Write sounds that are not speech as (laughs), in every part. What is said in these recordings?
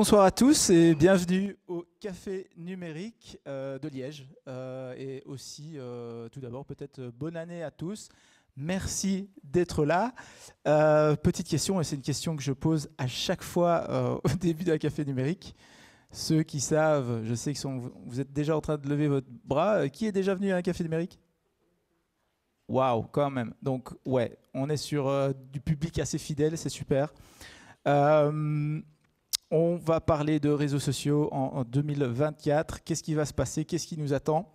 Bonsoir à tous et bienvenue au Café numérique euh, de Liège. Euh, et aussi, euh, tout d'abord, peut-être bonne année à tous. Merci d'être là. petite question, et c'est une question que je pose à chaque fois (laughs) au début la café numérique. Ceux qui savent, je sais que sont, vous êtes déjà en train de lever votre bras. Qui est déjà venu à un café numérique Waouh, quand même. Donc, ouais, on est sur du public assez fidèle, c'est super. On va parler de réseaux sociaux en 2024. Qu'est-ce qui va se passer Qu'est-ce qui nous attend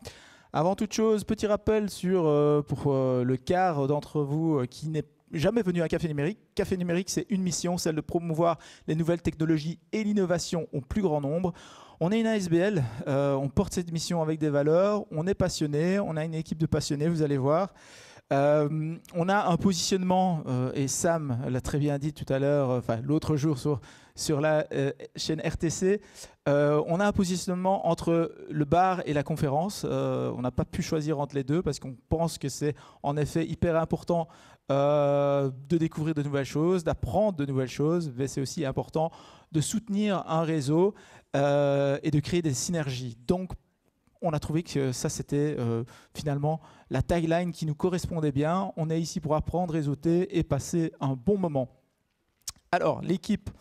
Avant toute chose, petit rappel sur euh, pour euh, le quart d'entre vous euh, qui n'est jamais venu à Café Numérique. Café Numérique, c'est une mission, celle de promouvoir les nouvelles technologies et l'innovation au plus grand nombre. On est une ASBL, on porte cette mission avec des valeurs, on est passionné, on a une équipe de passionnés, vous allez voir. on a un positionnement, et Sam l'a très bien dit tout à l'heure, enfin l'autre jour sur sur la euh, chaîne RTC. Euh, on a un positionnement entre le bar et la conférence. Euh, on n'a pas pu choisir entre les deux parce qu'on pense que c'est en effet hyper important de découvrir de nouvelles choses, d'apprendre de nouvelles choses, mais c'est aussi important de soutenir un réseau et de créer des synergies. Donc on a trouvé que ça, c'était finalement la tagline qui nous correspondait bien. On est ici pour apprendre, réseauter et passer un bon moment. Alors, l'équipe,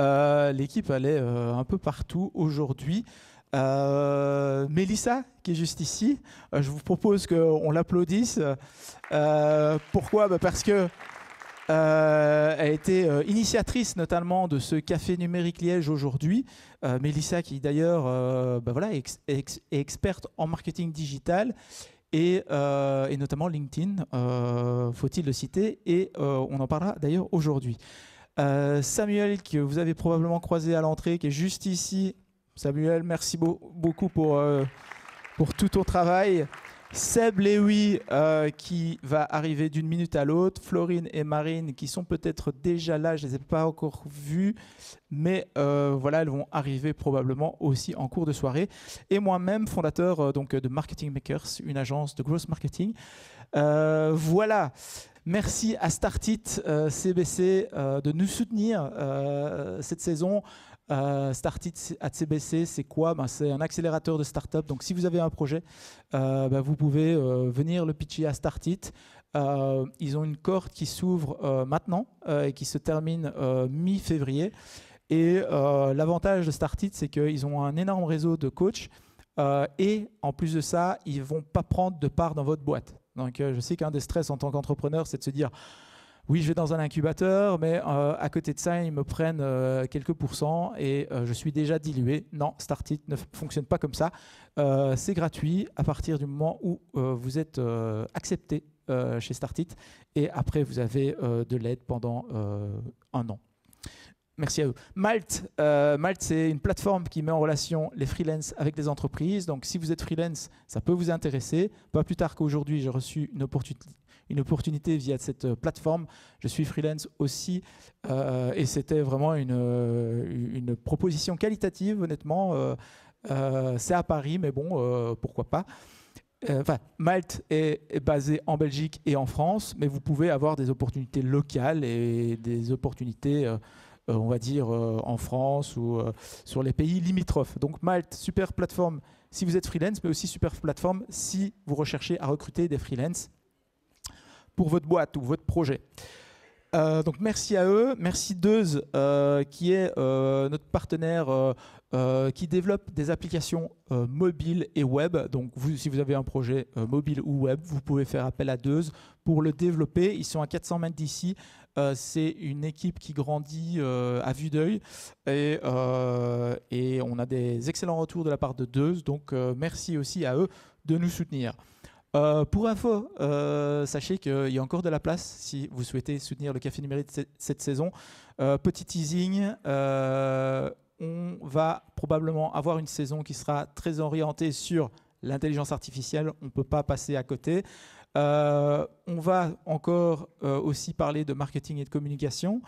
euh, l'équipe allait euh, un peu partout aujourd'hui. Euh, Mélissa, qui est juste ici, je vous propose qu'on l'applaudisse. pourquoi bah, Parce que a été initiatrice notamment de ce café numérique Liège aujourd'hui. Mélissa, qui d'ailleurs bah, voilà, est, experte en marketing digital et, et notamment LinkedIn, faut-il le citer, et on en parlera d'ailleurs aujourd'hui. Euh, Samuel, que vous avez probablement croisé à l'entrée, qui est juste ici. Samuel, merci beaucoup pour, euh, pour tout ton travail. Seb Lewy euh, qui va arriver d'une minute à l'autre, Florine et Marine qui sont peut-être déjà là, je ne les ai pas encore vues, mais euh, voilà, elles vont arriver probablement aussi en cours de soirée. Et moi-même, fondateur euh, donc de Marketing Makers, une agence de gross marketing. voilà. Merci à Startit CBC de nous soutenir cette saison. Euh, Startit at CBC, c'est quoi ben, C'est un accélérateur de start-up. Donc, si vous avez un projet, euh, ben, vous pouvez euh, venir le pitcher à Startit. ils ont une corde qui s'ouvre maintenant et qui se termine mi-février. Et l'avantage de Startit, c'est qu'ils ont un énorme réseau de coachs. et en plus de ça, ils vont pas prendre de part dans votre boîte. Donc, je sais qu'un des stress en tant qu'entrepreneur, c'est de se dire oui, je vais dans un incubateur, mais euh, à côté de ça, ils me prennent euh, quelques pourcents et euh, je suis déjà dilué. Non, Startit ne fonctionne pas comme ça. c'est gratuit à partir du moment où vous êtes accepté chez Startit et après, vous avez de l'aide pendant un an. Merci à eux. Malte, c'est une plateforme qui met en relation les freelances avec des entreprises. Donc, si vous êtes freelance, ça peut vous intéresser. Pas plus tard qu'aujourd'hui, j'ai reçu une opportunité, une opportunité via cette euh, plateforme. Je suis freelance aussi euh, et c'était vraiment une, euh, une, proposition qualitative, honnêtement. c'est à Paris, mais bon, pourquoi pas. Enfin, Malte est, basé en Belgique et en France, mais vous pouvez avoir des opportunités locales et des opportunités on va dire en France ou sur les pays limitrophes. Donc Malte, super plateforme si vous êtes freelance, mais aussi super plateforme si vous recherchez à recruter des freelances pour votre boîte ou votre projet. Euh, donc merci à eux, merci Deuze euh, qui est euh, notre partenaire qui développe des applications mobiles et web. Donc vous, si vous avez un projet mobile ou web, vous pouvez faire appel à Deuze pour le développer. Ils sont à 400 mètres d'ici. c'est une équipe qui grandit à vue d'œil et, on a des excellents retours de la part de Deuze. Donc merci aussi à eux de nous soutenir. Euh, pour info, euh, sachez qu'il euh, y a encore de la place si vous souhaitez soutenir le Café Numérique cette, saison. petit teasing, on va probablement avoir une saison qui sera très orientée sur l'intelligence artificielle. On ne peut pas passer à côté. on va encore aussi parler de marketing et de communication.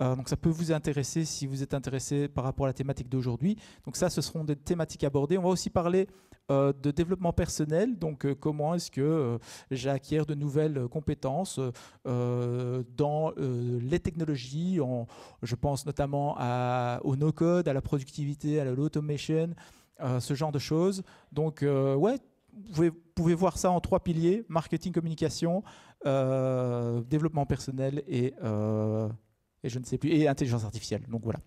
donc ça peut vous intéresser si vous êtes intéressé par rapport à la thématique d'aujourd'hui. Donc ça, ce seront des thématiques abordées. On va aussi parler euh, de développement personnel, donc euh, comment est-ce que euh, j'acquiers de nouvelles compétences dans les technologies, je pense notamment à, au no-code, à la productivité, à l'automation, ce genre de choses. Donc ouais, vous pouvez, pouvez, voir ça en trois piliers, marketing, communication, développement personnel et, et je ne sais plus, et intelligence artificielle. Donc voilà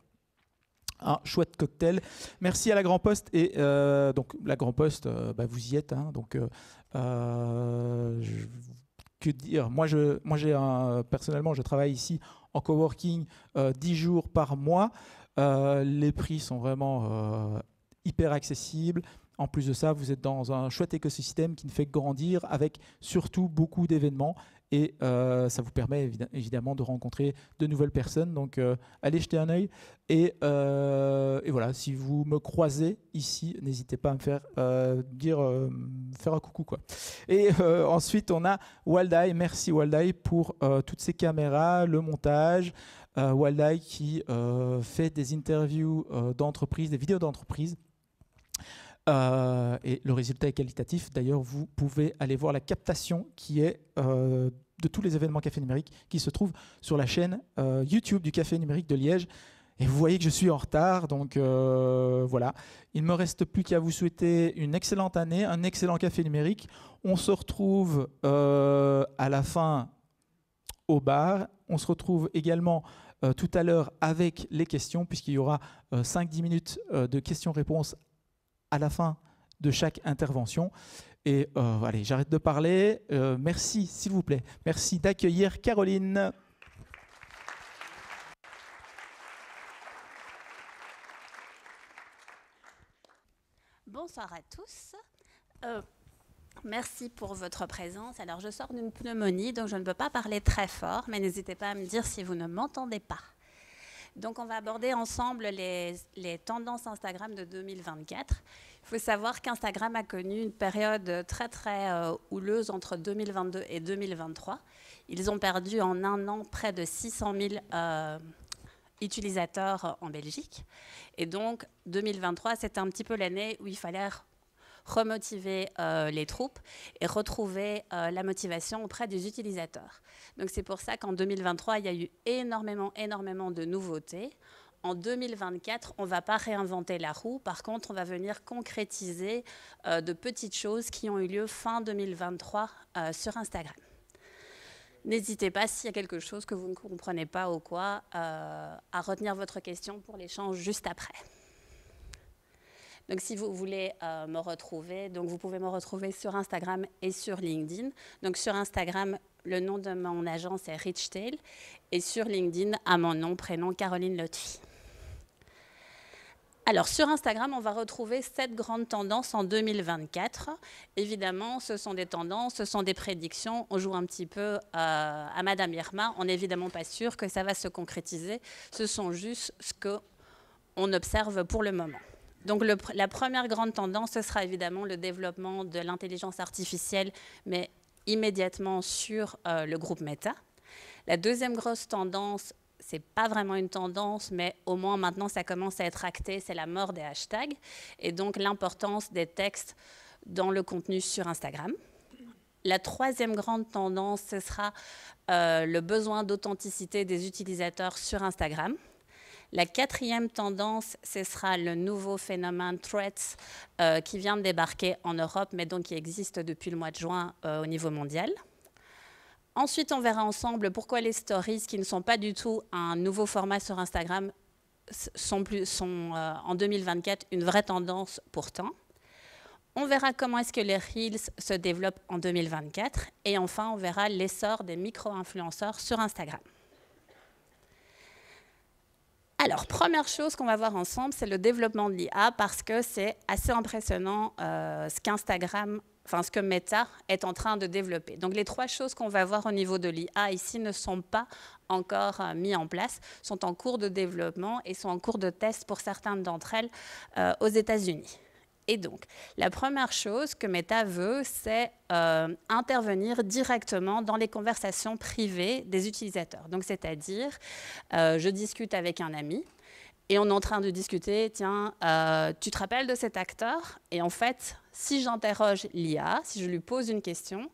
un chouette cocktail. Merci à la Grand Poste et euh, donc la Grand Poste, euh, bah, vous y êtes. Hein, donc euh, que dire Moi, je, moi, j'ai personnellement, je travaille ici en coworking 10 jours par mois. les prix sont vraiment hyper accessibles. En plus de ça, vous êtes dans un chouette écosystème qui ne fait que grandir avec surtout beaucoup d'événements et euh, ça vous permet évidemment de rencontrer de nouvelles personnes. Donc euh, allez jeter un œil. Euh, et, voilà, si vous me croisez ici, n'hésitez pas à me faire dire faire un coucou quoi. Et ensuite on a Waldai. Merci Waldai pour toutes ces caméras, le montage. Waldai qui fait des interviews d'entreprises, des vidéos d'entreprise. Euh, et le résultat est qualitatif. D'ailleurs, vous pouvez aller voir la captation qui est euh, de tous les événements Café Numérique qui se trouve sur la chaîne euh, YouTube du Café Numérique de Liège. Et vous voyez que je suis en retard, donc voilà. Il me reste plus qu'à vous souhaiter une excellente année, un excellent café numérique. On se retrouve à la fin au bar. On se retrouve également tout à l'heure avec les questions, puisqu'il y aura 5-10 minutes de questions-réponses à la fin de chaque intervention. Et euh, allez, j'arrête de parler. Euh, merci, s'il vous plaît. Merci d'accueillir Caroline. Bonsoir à tous. Euh, merci pour votre présence. Alors, je sors d'une pneumonie, donc je ne peux pas parler très fort, mais n'hésitez pas à me dire si vous ne m'entendez pas. Donc on va aborder ensemble les, tendances Instagram de 2024. Il faut savoir qu'Instagram a connu une période très très euh, houleuse entre 2022 et 2023. Ils ont perdu en un an près de 600 000 euh, utilisateurs en Belgique. Et donc 2023, c'est un petit peu l'année où il fallait remotiver euh, les troupes et retrouver euh, la motivation auprès des utilisateurs. Donc c'est pour ça qu'en 2023, il y a eu énormément, énormément de nouveautés. En 2024, on ne va pas réinventer la roue. Par contre, on va venir concrétiser euh, de petites choses qui ont eu lieu fin 2023 sur Instagram. N'hésitez pas, s'il y a quelque chose que vous ne comprenez pas ou quoi, à retenir votre question pour l'échange juste après. Donc si vous voulez euh, me retrouver, donc vous pouvez me retrouver sur Instagram et sur LinkedIn. Donc sur Instagram, le nom de mon agence est Richtail et sur LinkedIn, à mon nom, prénom Caroline Lotfi. Alors sur Instagram, on va retrouver sept grandes tendances en 2024. Évidemment, ce sont des tendances, ce sont des prédictions. On joue un petit peu euh, à Madame Irma. On n'est évidemment pas sûr que ça va se concrétiser. Ce sont juste ce qu'on observe pour le moment. Donc la première grande tendance, ce sera évidemment le développement de l'intelligence artificielle, mais immédiatement sur euh, le groupe Meta. La deuxième grosse tendance, ce n'est pas vraiment une tendance, mais au moins maintenant ça commence à être acté, c'est la mort des hashtags et donc l'importance des textes dans le contenu sur Instagram. La troisième grande tendance, ce sera euh, le besoin d'authenticité des utilisateurs sur Instagram. La quatrième tendance, ce sera le nouveau phénomène threats euh, qui vient de débarquer en Europe, mais donc qui existe depuis le mois de juin euh, au niveau mondial. Ensuite, on verra ensemble pourquoi les stories, qui ne sont pas du tout un nouveau format sur Instagram, sont, euh, en 2024 une vraie tendance pourtant. On verra comment est-ce que les Reels se développent en 2024. Et enfin, on verra l'essor des micro-influenceurs sur Instagram. Alors, première chose qu'on va voir ensemble, c'est le développement de l'IA parce que c'est assez impressionnant euh, ce qu'Instagram, enfin ce que Meta est en train de développer. Donc, les trois choses qu'on va voir au niveau de l'IA ici ne sont pas encore euh, mises mis en place, sont en cours de développement et sont en cours de test pour certaines d'entre elles euh, aux États-Unis. Et donc, la première chose que Meta veut, c'est euh, intervenir directement dans les conversations privées des utilisateurs. Donc, c'est-à-dire, euh, je discute avec un ami, et on est en train de discuter, tiens, euh, tu te rappelles de cet acteur Et en fait, si j'interroge l'IA, si je lui pose une question,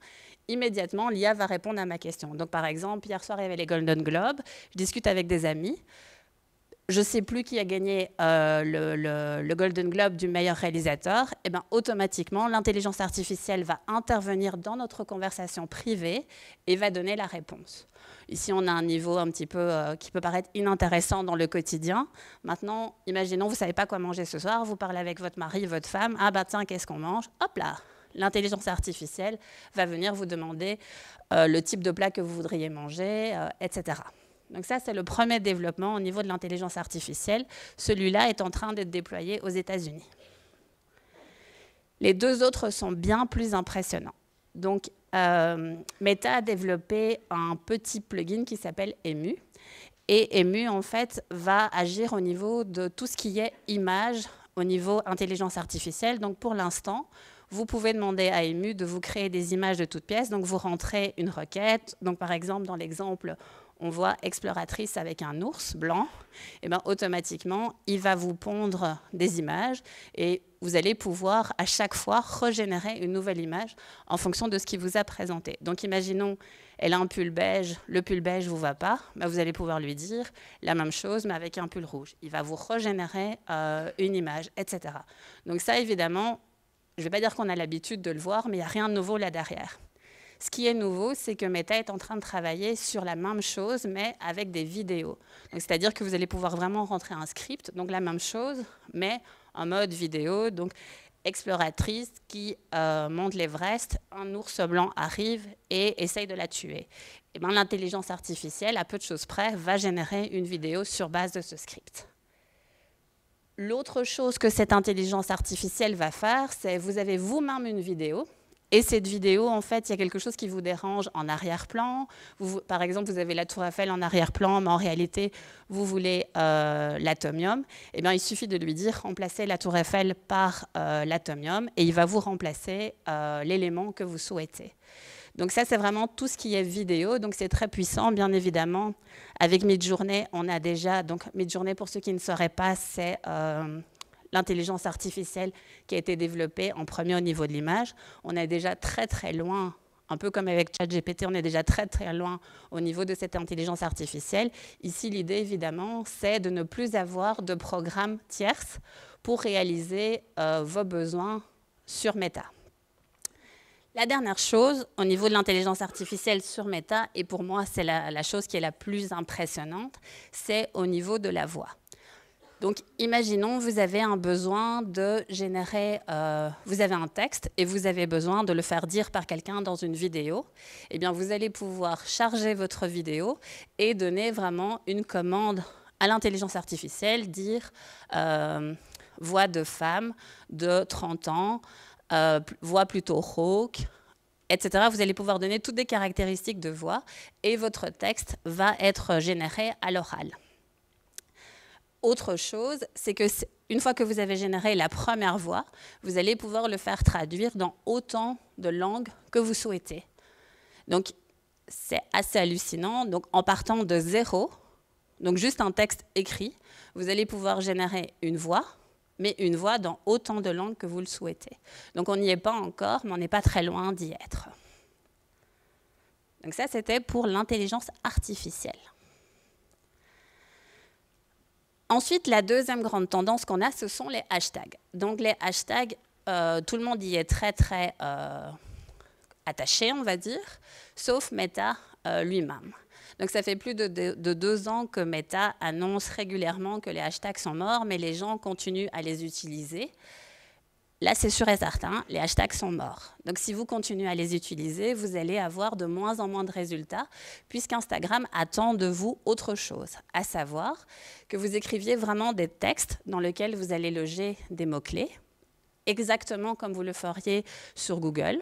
immédiatement, l'IA va répondre à ma question. Donc par exemple, hier soir, il y avait les Golden Globes, je discute avec des amis, je ne sais plus qui a gagné euh, le, Golden Globe du meilleur réalisateur, et eh ben, automatiquement, l'intelligence artificielle va intervenir dans notre conversation privée et va donner la réponse. Ici, on a un niveau un petit peu euh, qui peut paraître inintéressant dans le quotidien. Maintenant, imaginons, vous ne savez pas quoi manger ce soir, vous parlez avec votre mari, votre femme, ah ben tiens, qu'est-ce qu'on mange Hop là L'intelligence artificielle va venir vous demander euh, le type de plat que vous voudriez manger, etc. Donc ça, c'est le premier développement au niveau de l'intelligence artificielle. Celui-là est en train d'être déployé aux États-Unis. Les deux autres sont bien plus impressionnants. Donc euh, Meta a développé un petit plugin qui s'appelle EMU. Et EMU, en fait, va agir au niveau de tout ce qui est image, au niveau intelligence artificielle. Donc pour l'instant, vous pouvez demander à EMU de vous créer des images de toutes pièces. Donc vous rentrez une requête. Donc par exemple, dans l'exemple, on voit exploratrice avec un ours blanc, et eh ben, automatiquement, il va vous pondre des images et vous allez pouvoir à chaque fois régénérer une nouvelle image en fonction de ce qu'il vous a présenté. Donc imaginons, elle a un pull beige, le pull beige vous va pas, mais bah, vous allez pouvoir lui dire la même chose mais avec un pull rouge. Il va vous régénérer euh, une image, etc. Donc ça évidemment, je ne vais pas dire qu'on a l'habitude de le voir, mais il n'y a rien de nouveau là derrière. Ce qui est nouveau, c'est que Meta est en train de travailler sur la même chose, mais avec des vidéos. C'est-à-dire que vous allez pouvoir vraiment rentrer un script, donc la même chose, mais en mode vidéo. Donc, exploratrice qui euh, monte l'Everest, un ours blanc arrive et essaye de la tuer. Et eh ben, L'intelligence artificielle, à peu de choses près, va générer une vidéo sur base de ce script. L'autre chose que cette intelligence artificielle va faire, c'est vous avez vous-même une vidéo et cette vidéo, en fait, il y a quelque chose qui vous dérange en arrière-plan. Par exemple, vous avez la Tour Eiffel en arrière-plan, mais en réalité, vous voulez euh, l'atomium. Eh bien, il suffit de lui dire remplacer la Tour Eiffel par euh, l'atomium et il va vous remplacer euh, l'élément que vous souhaitez. Donc ça, c'est vraiment tout ce qui est vidéo. Donc c'est très puissant, bien évidemment. Avec Midjourney, on a déjà... Donc Midjourney, pour ceux qui ne sauraient pas, c'est l'intelligence artificielle qui a été développée en premier au niveau de l'image. On est déjà très très loin, un peu comme avec ChatGPT, on est déjà très très loin au niveau de cette intelligence artificielle. Ici, l'idée évidemment, c'est de ne plus avoir de programme tierce pour réaliser euh, vos besoins sur Meta. La dernière chose au niveau de l'intelligence artificielle sur Meta, et pour moi c'est la, chose qui est la plus impressionnante, c'est au niveau de la voix. Donc, imaginons, vous avez un besoin de générer, euh, vous avez un texte et vous avez besoin de le faire dire par quelqu'un dans une vidéo. Eh bien, vous allez pouvoir charger votre vidéo et donner vraiment une commande à l'intelligence artificielle, dire euh, voix de femme de 30 ans, euh, voix plutôt rauque, etc. Vous allez pouvoir donner toutes des caractéristiques de voix et votre texte va être généré à l'oral autre chose, c'est que une fois que vous avez généré la première voix, vous allez pouvoir le faire traduire dans autant de langues que vous souhaitez. Donc, c'est assez hallucinant. Donc, en partant de zéro, donc juste un texte écrit, vous allez pouvoir générer une voix, mais une voix dans autant de langues que vous le souhaitez. Donc, on n'y est pas encore, mais on n'est pas très loin d'y être. Donc, ça, c'était pour l'intelligence artificielle. Ensuite, la deuxième grande tendance qu'on a, ce sont les hashtags. Donc les hashtags, euh, tout le monde y est très très euh, attaché, on va dire, sauf Meta euh, lui-même. Donc ça fait plus de, deux ans que Meta annonce régulièrement que les hashtags sont morts, mais les gens continuent à les utiliser. Là, c'est sûr et certain, les hashtags sont morts. Donc, si vous continuez à les utiliser, vous allez avoir de moins en moins de résultats, puisqu'Instagram attend de vous autre chose, à savoir que vous écriviez vraiment des textes dans lesquels vous allez loger des mots-clés, exactement comme vous le feriez sur Google,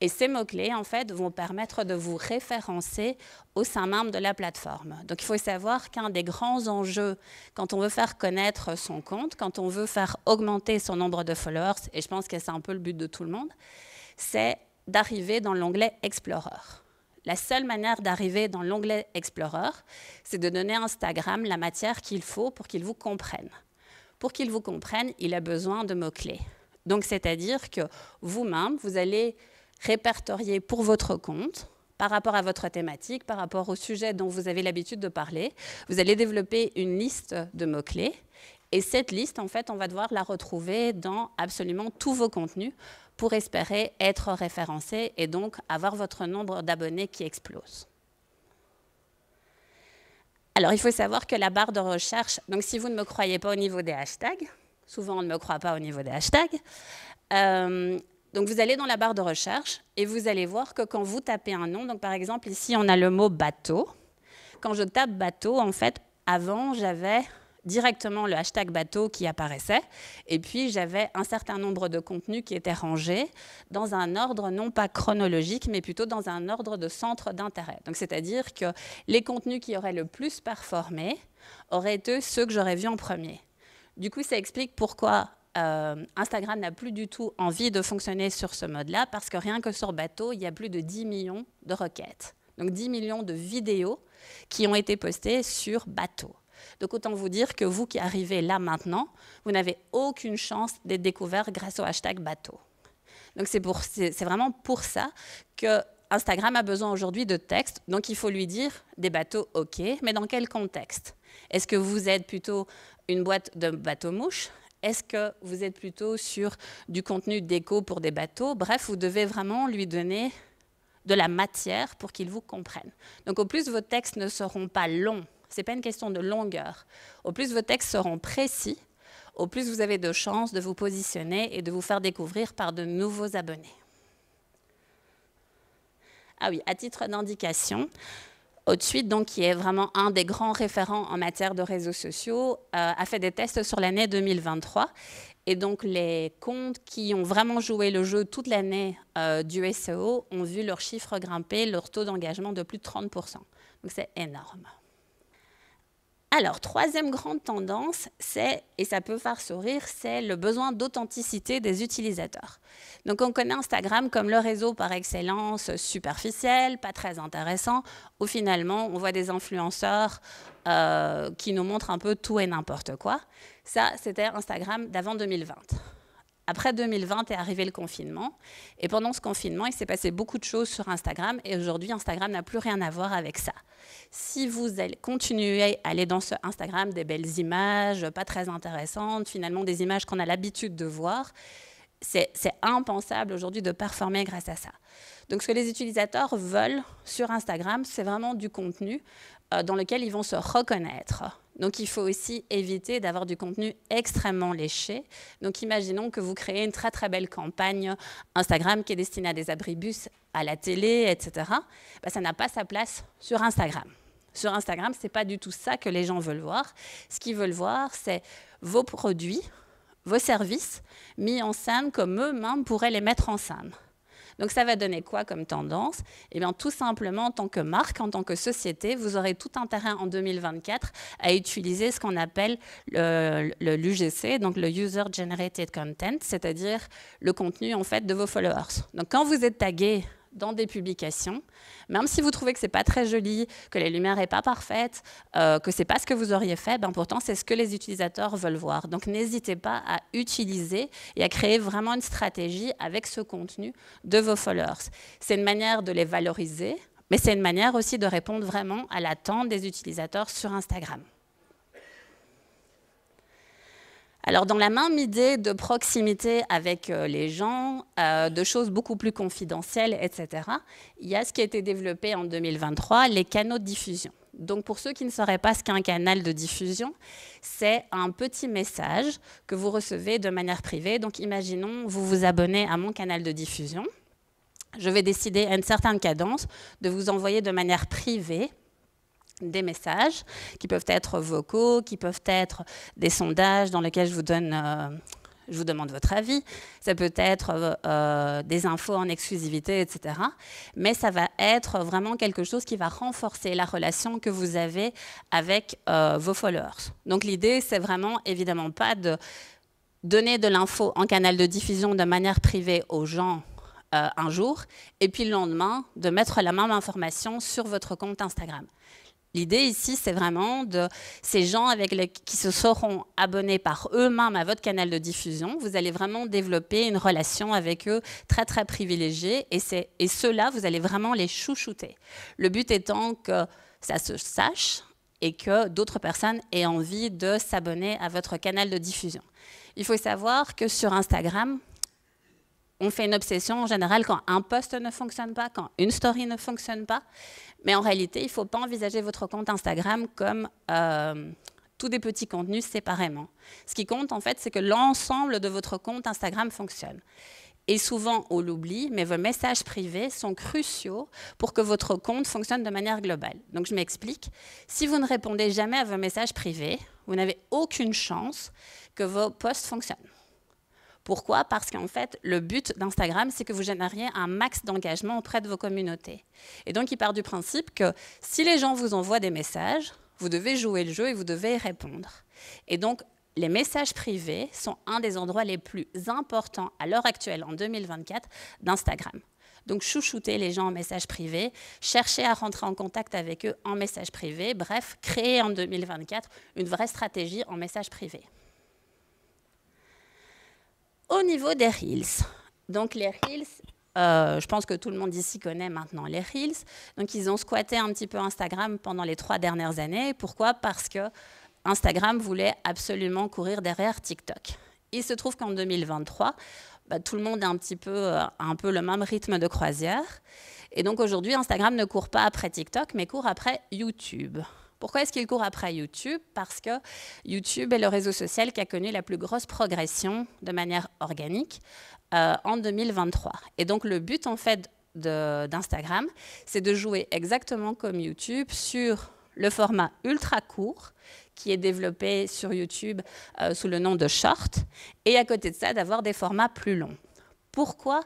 et ces mots-clés, en fait, vont permettre de vous référencer au sein même de la plateforme. Donc, il faut savoir qu'un des grands enjeux quand on veut faire connaître son compte, quand on veut faire augmenter son nombre de followers, et je pense que c'est un peu le but de tout le monde, c'est d'arriver dans l'onglet Explorer. La seule manière d'arriver dans l'onglet Explorer, c'est de donner à Instagram la matière qu'il faut pour qu'il vous comprenne. Pour qu'il vous comprenne, il a besoin de mots-clés. Donc, c'est-à-dire que vous-même, vous allez répertorié pour votre compte par rapport à votre thématique, par rapport au sujet dont vous avez l'habitude de parler. Vous allez développer une liste de mots-clés. Et cette liste, en fait, on va devoir la retrouver dans absolument tous vos contenus pour espérer être référencé et donc avoir votre nombre d'abonnés qui explose. Alors, il faut savoir que la barre de recherche, donc si vous ne me croyez pas au niveau des hashtags, souvent on ne me croit pas au niveau des hashtags, euh, donc vous allez dans la barre de recherche et vous allez voir que quand vous tapez un nom, donc par exemple ici on a le mot bateau. Quand je tape bateau, en fait, avant j'avais directement le hashtag bateau qui apparaissait. Et puis j'avais un certain nombre de contenus qui étaient rangés dans un ordre non pas chronologique, mais plutôt dans un ordre de centre d'intérêt. Donc c'est-à-dire que les contenus qui auraient le plus performé auraient été ceux que j'aurais vus en premier. Du coup, ça explique pourquoi euh, Instagram n'a plus du tout envie de fonctionner sur ce mode-là parce que rien que sur bateau, il y a plus de 10 millions de requêtes. Donc 10 millions de vidéos qui ont été postées sur bateau. Donc autant vous dire que vous qui arrivez là maintenant, vous n'avez aucune chance d'être découvert grâce au hashtag bateau. Donc c'est vraiment pour ça que Instagram a besoin aujourd'hui de texte. donc il faut lui dire des bateaux, ok, mais dans quel contexte Est-ce que vous êtes plutôt une boîte de bateaux mouches est-ce que vous êtes plutôt sur du contenu déco pour des bateaux Bref, vous devez vraiment lui donner de la matière pour qu'il vous comprenne. Donc au plus vos textes ne seront pas longs, ce n'est pas une question de longueur, au plus vos textes seront précis, au plus vous avez de chances de vous positionner et de vous faire découvrir par de nouveaux abonnés. Ah oui, à titre d'indication, autre donc, qui est vraiment un des grands référents en matière de réseaux sociaux, euh, a fait des tests sur l'année 2023. Et donc, les comptes qui ont vraiment joué le jeu toute l'année euh, du SEO ont vu leurs chiffres grimper, leur taux d'engagement de plus de 30%. Donc, c'est énorme. Alors, troisième grande tendance, c'est, et ça peut faire sourire, c'est le besoin d'authenticité des utilisateurs. Donc, on connaît Instagram comme le réseau par excellence superficiel, pas très intéressant, où finalement, on voit des influenceurs euh, qui nous montrent un peu tout et n'importe quoi. Ça, c'était Instagram d'avant 2020. Après 2020 est arrivé le confinement. Et pendant ce confinement, il s'est passé beaucoup de choses sur Instagram. Et aujourd'hui, Instagram n'a plus rien à voir avec ça. Si vous allez à aller dans ce Instagram, des belles images, pas très intéressantes, finalement des images qu'on a l'habitude de voir, c'est impensable aujourd'hui de performer grâce à ça. Donc ce que les utilisateurs veulent sur Instagram, c'est vraiment du contenu euh, dans lequel ils vont se reconnaître donc il faut aussi éviter d'avoir du contenu extrêmement léché. Donc imaginons que vous créez une très très belle campagne Instagram qui est destinée à des abribus, à la télé, etc. Bah, ça n'a pas sa place sur Instagram. Sur Instagram, ce n'est pas du tout ça que les gens veulent voir. Ce qu'ils veulent voir, c'est vos produits, vos services mis en scène comme eux-mêmes pourraient les mettre en scène. Donc ça va donner quoi comme tendance Eh bien tout simplement, en tant que marque, en tant que société, vous aurez tout terrain en 2024 à utiliser ce qu'on appelle le, le, l'UGC, donc le User Generated Content, c'est-à-dire le contenu en fait de vos followers. Donc quand vous êtes tagué dans des publications, même si vous trouvez que ce n'est pas très joli, que les lumières n'est pas parfaite, euh, que c'est pas ce que vous auriez fait, ben pourtant c'est ce que les utilisateurs veulent voir. Donc n'hésitez pas à utiliser et à créer vraiment une stratégie avec ce contenu de vos followers. C'est une manière de les valoriser, mais c'est une manière aussi de répondre vraiment à l'attente des utilisateurs sur Instagram. Alors dans la même idée de proximité avec euh, les gens, euh, de choses beaucoup plus confidentielles, etc., il y a ce qui a été développé en 2023, les canaux de diffusion. Donc pour ceux qui ne sauraient pas ce qu'est un canal de diffusion, c'est un petit message que vous recevez de manière privée. Donc imaginons, vous vous abonnez à mon canal de diffusion. Je vais décider à une certaine cadence de vous envoyer de manière privée des messages qui peuvent être vocaux, qui peuvent être des sondages dans lesquels je vous donne euh, je vous demande votre avis, ça peut être euh, des infos en exclusivité, etc. Mais ça va être vraiment quelque chose qui va renforcer la relation que vous avez avec euh, vos followers. Donc l'idée, c'est vraiment évidemment pas de donner de l'info en canal de diffusion de manière privée aux gens un jour, et puis le lendemain, de mettre la même information sur votre compte Instagram. L'idée ici, c'est vraiment de ces gens avec qui se seront abonnés par eux-mêmes à votre canal de diffusion. Vous allez vraiment développer une relation avec eux très très privilégiée et, et ceux-là, vous allez vraiment les chouchouter. Le but étant que ça se sache et que d'autres personnes aient envie de s'abonner à votre canal de diffusion. Il faut savoir que sur Instagram, on fait une obsession en général quand un poste ne fonctionne pas, quand une story ne fonctionne pas. Mais en réalité, il ne faut pas envisager votre compte Instagram comme euh, tous des petits contenus séparément. Ce qui compte, en fait, c'est que l'ensemble de votre compte Instagram fonctionne. Et souvent, on l'oublie, mais vos messages privés sont cruciaux pour que votre compte fonctionne de manière globale. Donc, je m'explique. Si vous ne répondez jamais à vos messages privés, vous n'avez aucune chance que vos posts fonctionnent. Pourquoi Parce qu'en fait, le but d'Instagram, c'est que vous génériez un max d'engagement auprès de vos communautés. Et donc, il part du principe que si les gens vous envoient des messages, vous devez jouer le jeu et vous devez répondre. Et donc, les messages privés sont un des endroits les plus importants à l'heure actuelle, en 2024, d'Instagram. Donc chouchouter les gens en message privé, chercher à rentrer en contact avec eux en message privé, bref, créer en 2024 une vraie stratégie en message privé. Au niveau des Reels, donc les Reels, euh, je pense que tout le monde ici connaît maintenant les Reels. Donc, ils ont squatté un petit peu Instagram pendant les trois dernières années. Pourquoi Parce que Instagram voulait absolument courir derrière TikTok. Il se trouve qu'en 2023, bah, tout le monde a un petit peu, euh, un peu le même rythme de croisière. Et donc, aujourd'hui, Instagram ne court pas après TikTok, mais court après YouTube. Pourquoi est-ce qu'il court après YouTube Parce que YouTube est le réseau social qui a connu la plus grosse progression de manière organique euh, en 2023. Et donc le but en fait d'Instagram, c'est de jouer exactement comme YouTube sur le format ultra court qui est développé sur YouTube euh, sous le nom de short, et à côté de ça d'avoir des formats plus longs. Pourquoi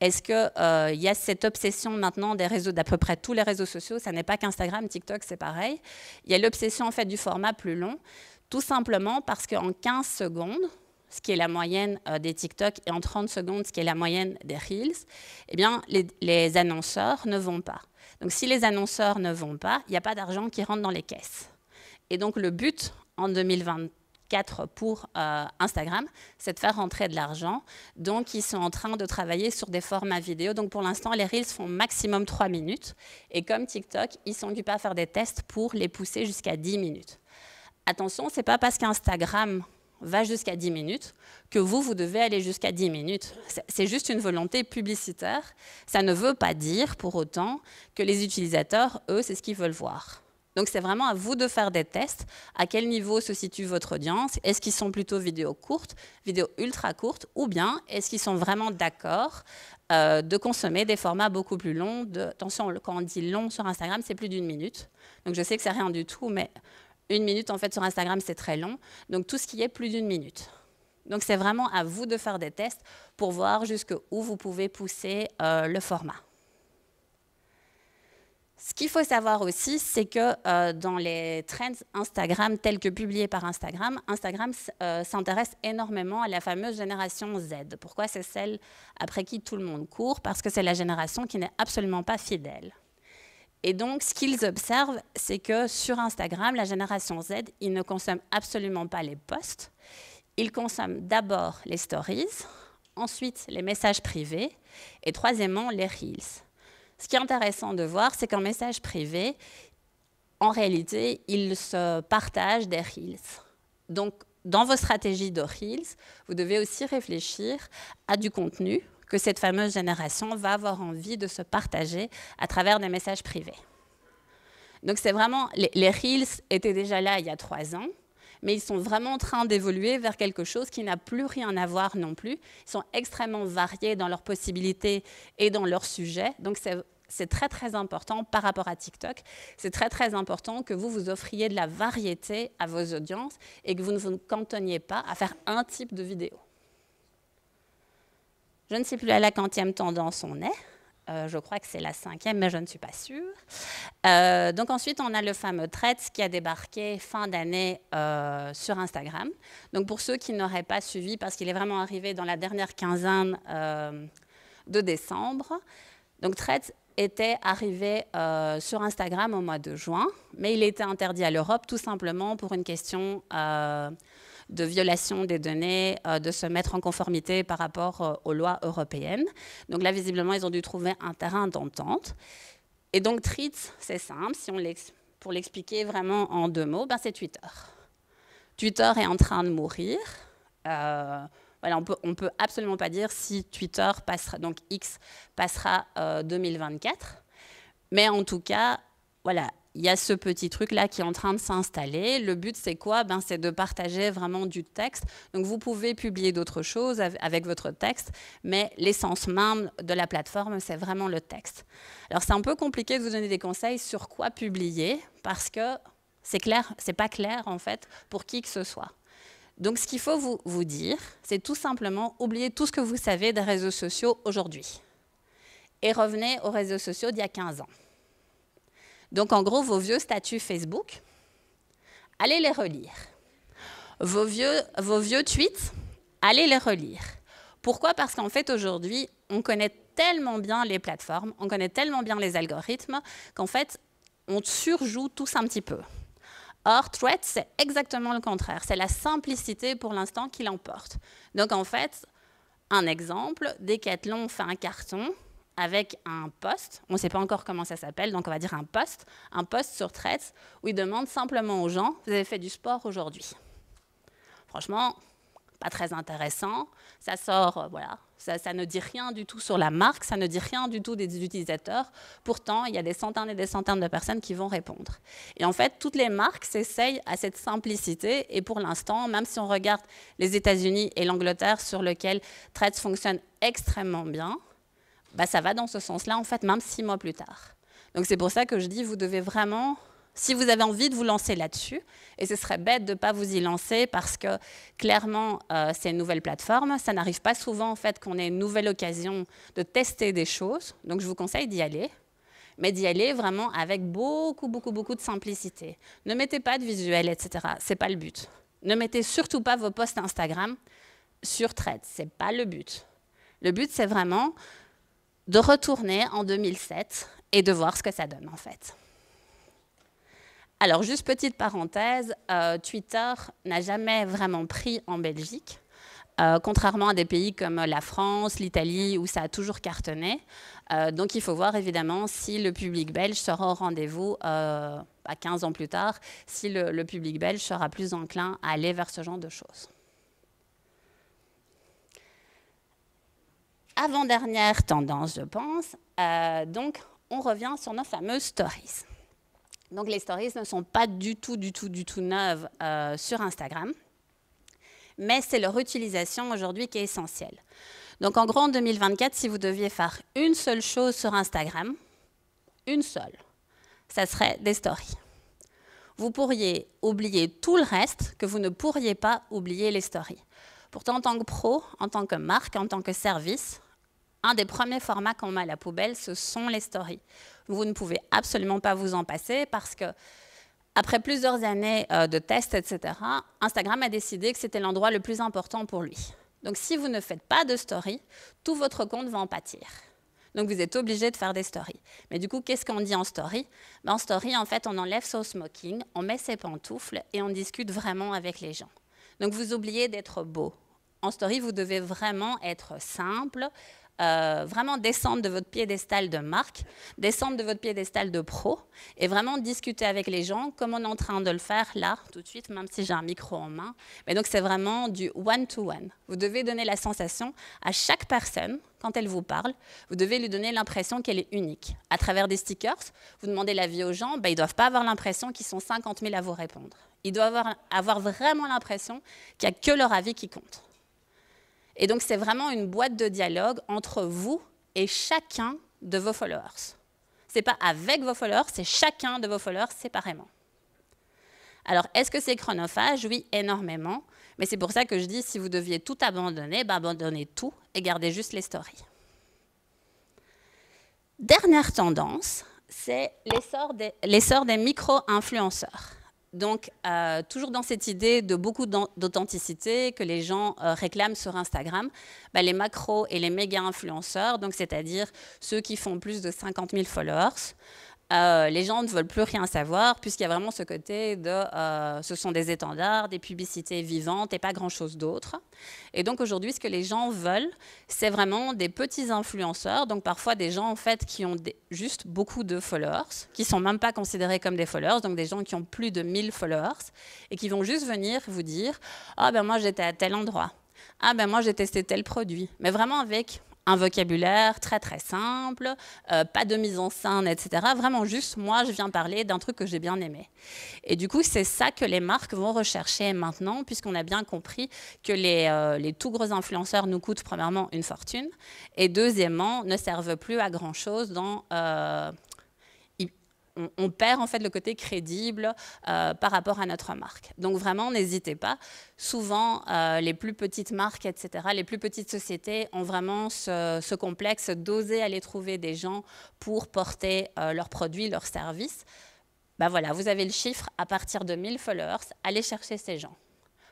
est-ce qu'il euh, y a cette obsession maintenant des réseaux, d'à peu près tous les réseaux sociaux Ça n'est pas qu'Instagram, TikTok, c'est pareil. Il y a l'obsession en fait du format plus long, tout simplement parce qu'en 15 secondes, ce qui est la moyenne euh, des TikTok, et en 30 secondes, ce qui est la moyenne des Reels, eh bien, les, annonceurs ne vont pas. Donc, si les annonceurs ne vont pas, il n'y a pas d'argent qui rentre dans les caisses. Et donc, le but en 2023, 4 pour euh, Instagram, c'est de faire rentrer de l'argent. Donc, ils sont en train de travailler sur des formats vidéo. Donc, pour l'instant, les Reels font maximum 3 minutes. Et comme TikTok, ils sont occupés à faire des tests pour les pousser jusqu'à 10 minutes. Attention, c'est pas parce qu'Instagram va jusqu'à 10 minutes, que vous, vous devez aller jusqu'à 10 minutes. C'est juste une volonté publicitaire. Ça ne veut pas dire pour autant que les utilisateurs, eux, c'est ce qu'ils veulent voir. Donc c'est vraiment à vous de faire des tests. À quel niveau se situe votre audience Est-ce qu'ils sont plutôt vidéos courtes, vidéos ultra courtes, ou bien est-ce qu'ils sont vraiment d'accord euh, de consommer des formats beaucoup plus longs. De, attention, quand on dit long sur Instagram, c'est plus d'une minute. Donc je sais que c'est rien du tout, mais une minute en fait sur Instagram, c'est très long. Donc tout ce qui est plus d'une minute. Donc c'est vraiment à vous de faire des tests pour voir jusqu'où vous pouvez pousser euh, le format. Ce qu'il faut savoir aussi, c'est que euh, dans les trends Instagram tels que publiés par Instagram, Instagram euh, s'intéresse énormément à la fameuse génération Z. Pourquoi c'est celle après qui tout le monde court Parce que c'est la génération qui n'est absolument pas fidèle. Et donc, ce qu'ils observent, c'est que sur Instagram, la génération Z, ils ne consomment absolument pas les posts. Ils consomment d'abord les stories, ensuite les messages privés et troisièmement les reels. Ce qui est intéressant de voir, c'est qu'en message privé, en réalité, il se partage des reels. Donc, dans vos stratégies de reels, vous devez aussi réfléchir à du contenu que cette fameuse génération va avoir envie de se partager à travers des messages privés. Donc, c'est vraiment, les, les reels étaient déjà là il y a trois ans mais ils sont vraiment en train d'évoluer vers quelque chose qui n'a plus rien à voir non plus. Ils sont extrêmement variés dans leurs possibilités et dans leurs sujets. Donc c'est très très important par rapport à TikTok. C'est très très important que vous vous offriez de la variété à vos audiences et que vous ne vous cantonniez pas à faire un type de vidéo. Je ne sais plus à la quantième tendance on est. Euh, je crois que c'est la cinquième, mais je ne suis pas sûre. Euh, donc ensuite, on a le fameux Threads qui a débarqué fin d'année euh, sur Instagram. Donc pour ceux qui n'auraient pas suivi, parce qu'il est vraiment arrivé dans la dernière quinzaine de décembre, donc Threads était arrivé sur Instagram au mois de juin, mais il était interdit à l'Europe tout simplement pour une question de violation des données, euh, de se mettre en conformité par rapport euh, aux lois européennes. Donc là, visiblement, ils ont dû trouver un terrain d'entente. Et donc, TRITS, c'est simple, si on pour l'expliquer vraiment en deux mots, ben, c'est Twitter. Twitter est en train de mourir. Euh, voilà, on peut, ne peut absolument pas dire si Twitter passera, donc X passera 2024. Mais en tout cas, voilà, il y a ce petit truc-là qui est en train de s'installer. Le but, c'est quoi ben, C'est de partager vraiment du texte. Donc, vous pouvez publier d'autres choses avec votre texte, mais l'essence même de la plateforme, c'est vraiment le texte. Alors, c'est un peu compliqué de vous donner des conseils sur quoi publier, parce que c'est clair, c'est pas clair, en fait, pour qui que ce soit. Donc, ce qu'il faut vous, vous dire, c'est tout simplement oublier tout ce que vous savez des réseaux sociaux aujourd'hui. Et revenez aux réseaux sociaux d'il y a 15 ans. Donc en gros, vos vieux statuts Facebook, allez les relire. Vos vieux, tweets, allez les relire. Pourquoi Parce qu'en fait, aujourd'hui, on connaît tellement bien les plateformes, on connaît tellement bien les algorithmes, qu'en fait, on surjoue tous un petit peu. Or, Threat, c'est exactement le contraire. C'est la simplicité pour l'instant qui l'emporte. Donc, en fait, un exemple, Decathlon fait un carton, avec un poste, on ne sait pas encore comment ça s'appelle, donc on va dire un poste, un poste sur traite où il demande simplement aux gens, vous avez fait du sport aujourd'hui. Franchement, pas très intéressant, ça sort, euh, voilà, ça, ne dit rien du tout sur la marque, ça ne dit rien du tout des utilisateurs, pourtant il y a des centaines et des centaines de personnes qui vont répondre. Et en fait, toutes les marques s'essayent à cette simplicité, et pour l'instant, même si on regarde les États-Unis et l'Angleterre sur lequel Threads fonctionne extrêmement bien, bah, ça va dans ce sens-là, en fait, même six mois plus tard. Donc c'est pour ça que je dis, vous devez vraiment, si vous avez envie de vous lancer là-dessus, et ce serait bête de ne pas vous y lancer parce que clairement, euh, c'est une nouvelle plateforme, ça n'arrive pas souvent en fait qu'on ait une nouvelle occasion de tester des choses, donc je vous conseille d'y aller mais d'y aller vraiment avec beaucoup, beaucoup, beaucoup de simplicité. Ne mettez pas de visuel, etc. C'est pas le but. Ne mettez surtout pas vos posts Instagram sur Ce C'est pas le but. Le but, c'est vraiment de retourner en 2007 et de voir ce que ça donne en fait. Alors juste petite parenthèse, euh, Twitter n'a jamais vraiment pris en Belgique. Euh, contrairement à des pays comme la France, l'Italie, où ça a toujours cartonné. Euh, donc il faut voir évidemment si le public belge sera au rendez-vous à 15 bah, ans plus tard, si le public belge sera plus enclin à aller vers ce genre de choses. avant-dernière tendance, je pense. Euh, donc, on revient sur nos fameuses stories. Donc, les stories ne sont pas du tout, du tout, du tout neuves euh, sur Instagram, mais c'est leur utilisation aujourd'hui qui est essentielle. Donc, en gros, en 2024, si vous deviez faire une seule chose sur Instagram, une seule, ça serait des stories. Vous pourriez oublier tout le reste que vous ne pourriez pas oublier les stories. Pourtant, en tant que pro, en tant que marque, en tant que service, un des premiers formats qu'on met à la poubelle, ce sont les stories. Vous ne pouvez absolument pas vous en passer parce que après plusieurs années euh, de tests, etc., Instagram a décidé que c'était l'endroit le plus important pour lui. Donc si vous ne faites pas de stories, tout votre compte va en pâtir. Donc vous êtes obligé de faire des stories. Mais du coup, qu'est-ce qu'on dit en story ben, En story, en fait, on enlève son smoking, on met ses pantoufles et on discute vraiment avec les gens. Donc vous oubliez d'être beau. En story, vous devez vraiment être simple, euh, vraiment descendre de votre piédestal de marque, descendre de votre piédestal de pro et vraiment discuter avec les gens comme on est en train de le faire là, tout de suite, même si j'ai un micro en main. Mais donc c'est vraiment du one-to-one. Vous devez donner la sensation à chaque personne, quand elle vous parle, vous devez lui donner l'impression qu'elle est unique. À travers des stickers, vous demandez l'avis aux gens, ben, ils ne doivent pas avoir l'impression qu'ils sont 50 000 à vous répondre. Ils doivent avoir, avoir vraiment l'impression qu'il n'y a que leur avis qui compte. Et donc, c'est vraiment une boîte de dialogue entre vous et chacun de vos followers. Ce n'est pas avec vos followers, c'est chacun de vos followers séparément. Alors, est-ce que c'est chronophage Oui, énormément. Mais c'est pour ça que je dis, si vous deviez tout abandonner, ben, abandonnez tout et gardez juste les stories. Dernière tendance, c'est l'essor des, des micro-influenceurs. Donc, euh, toujours dans cette idée de beaucoup d'authenticité que les gens euh, réclament sur Instagram, bah, les macros et les méga influenceurs, c'est-à-dire ceux qui font plus de 50 000 followers, euh, les gens ne veulent plus rien savoir, puisqu'il y a vraiment ce côté de euh, ce sont des étendards, des publicités vivantes et pas grand-chose d'autre. Et donc aujourd'hui, ce que les gens veulent, c'est vraiment des petits influenceurs, donc parfois des gens en fait qui ont juste beaucoup de followers, qui sont même pas considérés comme des followers, donc des gens qui ont plus de 1000 followers, et qui vont juste venir vous dire Ah ben moi j'étais à tel endroit. Ah ben moi j'ai testé tel produit. Mais vraiment avec un vocabulaire très très simple, euh, pas de mise en scène, etc. Vraiment juste, moi, je viens parler d'un truc que j'ai bien aimé. Et du coup, c'est ça que les marques vont rechercher maintenant, puisqu'on a bien compris que les, euh, tout gros influenceurs nous coûtent premièrement une fortune, et deuxièmement, ne servent plus à grand-chose dans... Euh, on, perd en fait le côté crédible euh, par rapport à notre marque. Donc vraiment, n'hésitez pas. Souvent, euh, les plus petites marques, etc., les plus petites sociétés ont vraiment ce, complexe d'oser aller trouver des gens pour porter euh, leurs produits, leurs services. Ben voilà, vous avez le chiffre à partir de 1000 followers, allez chercher ces gens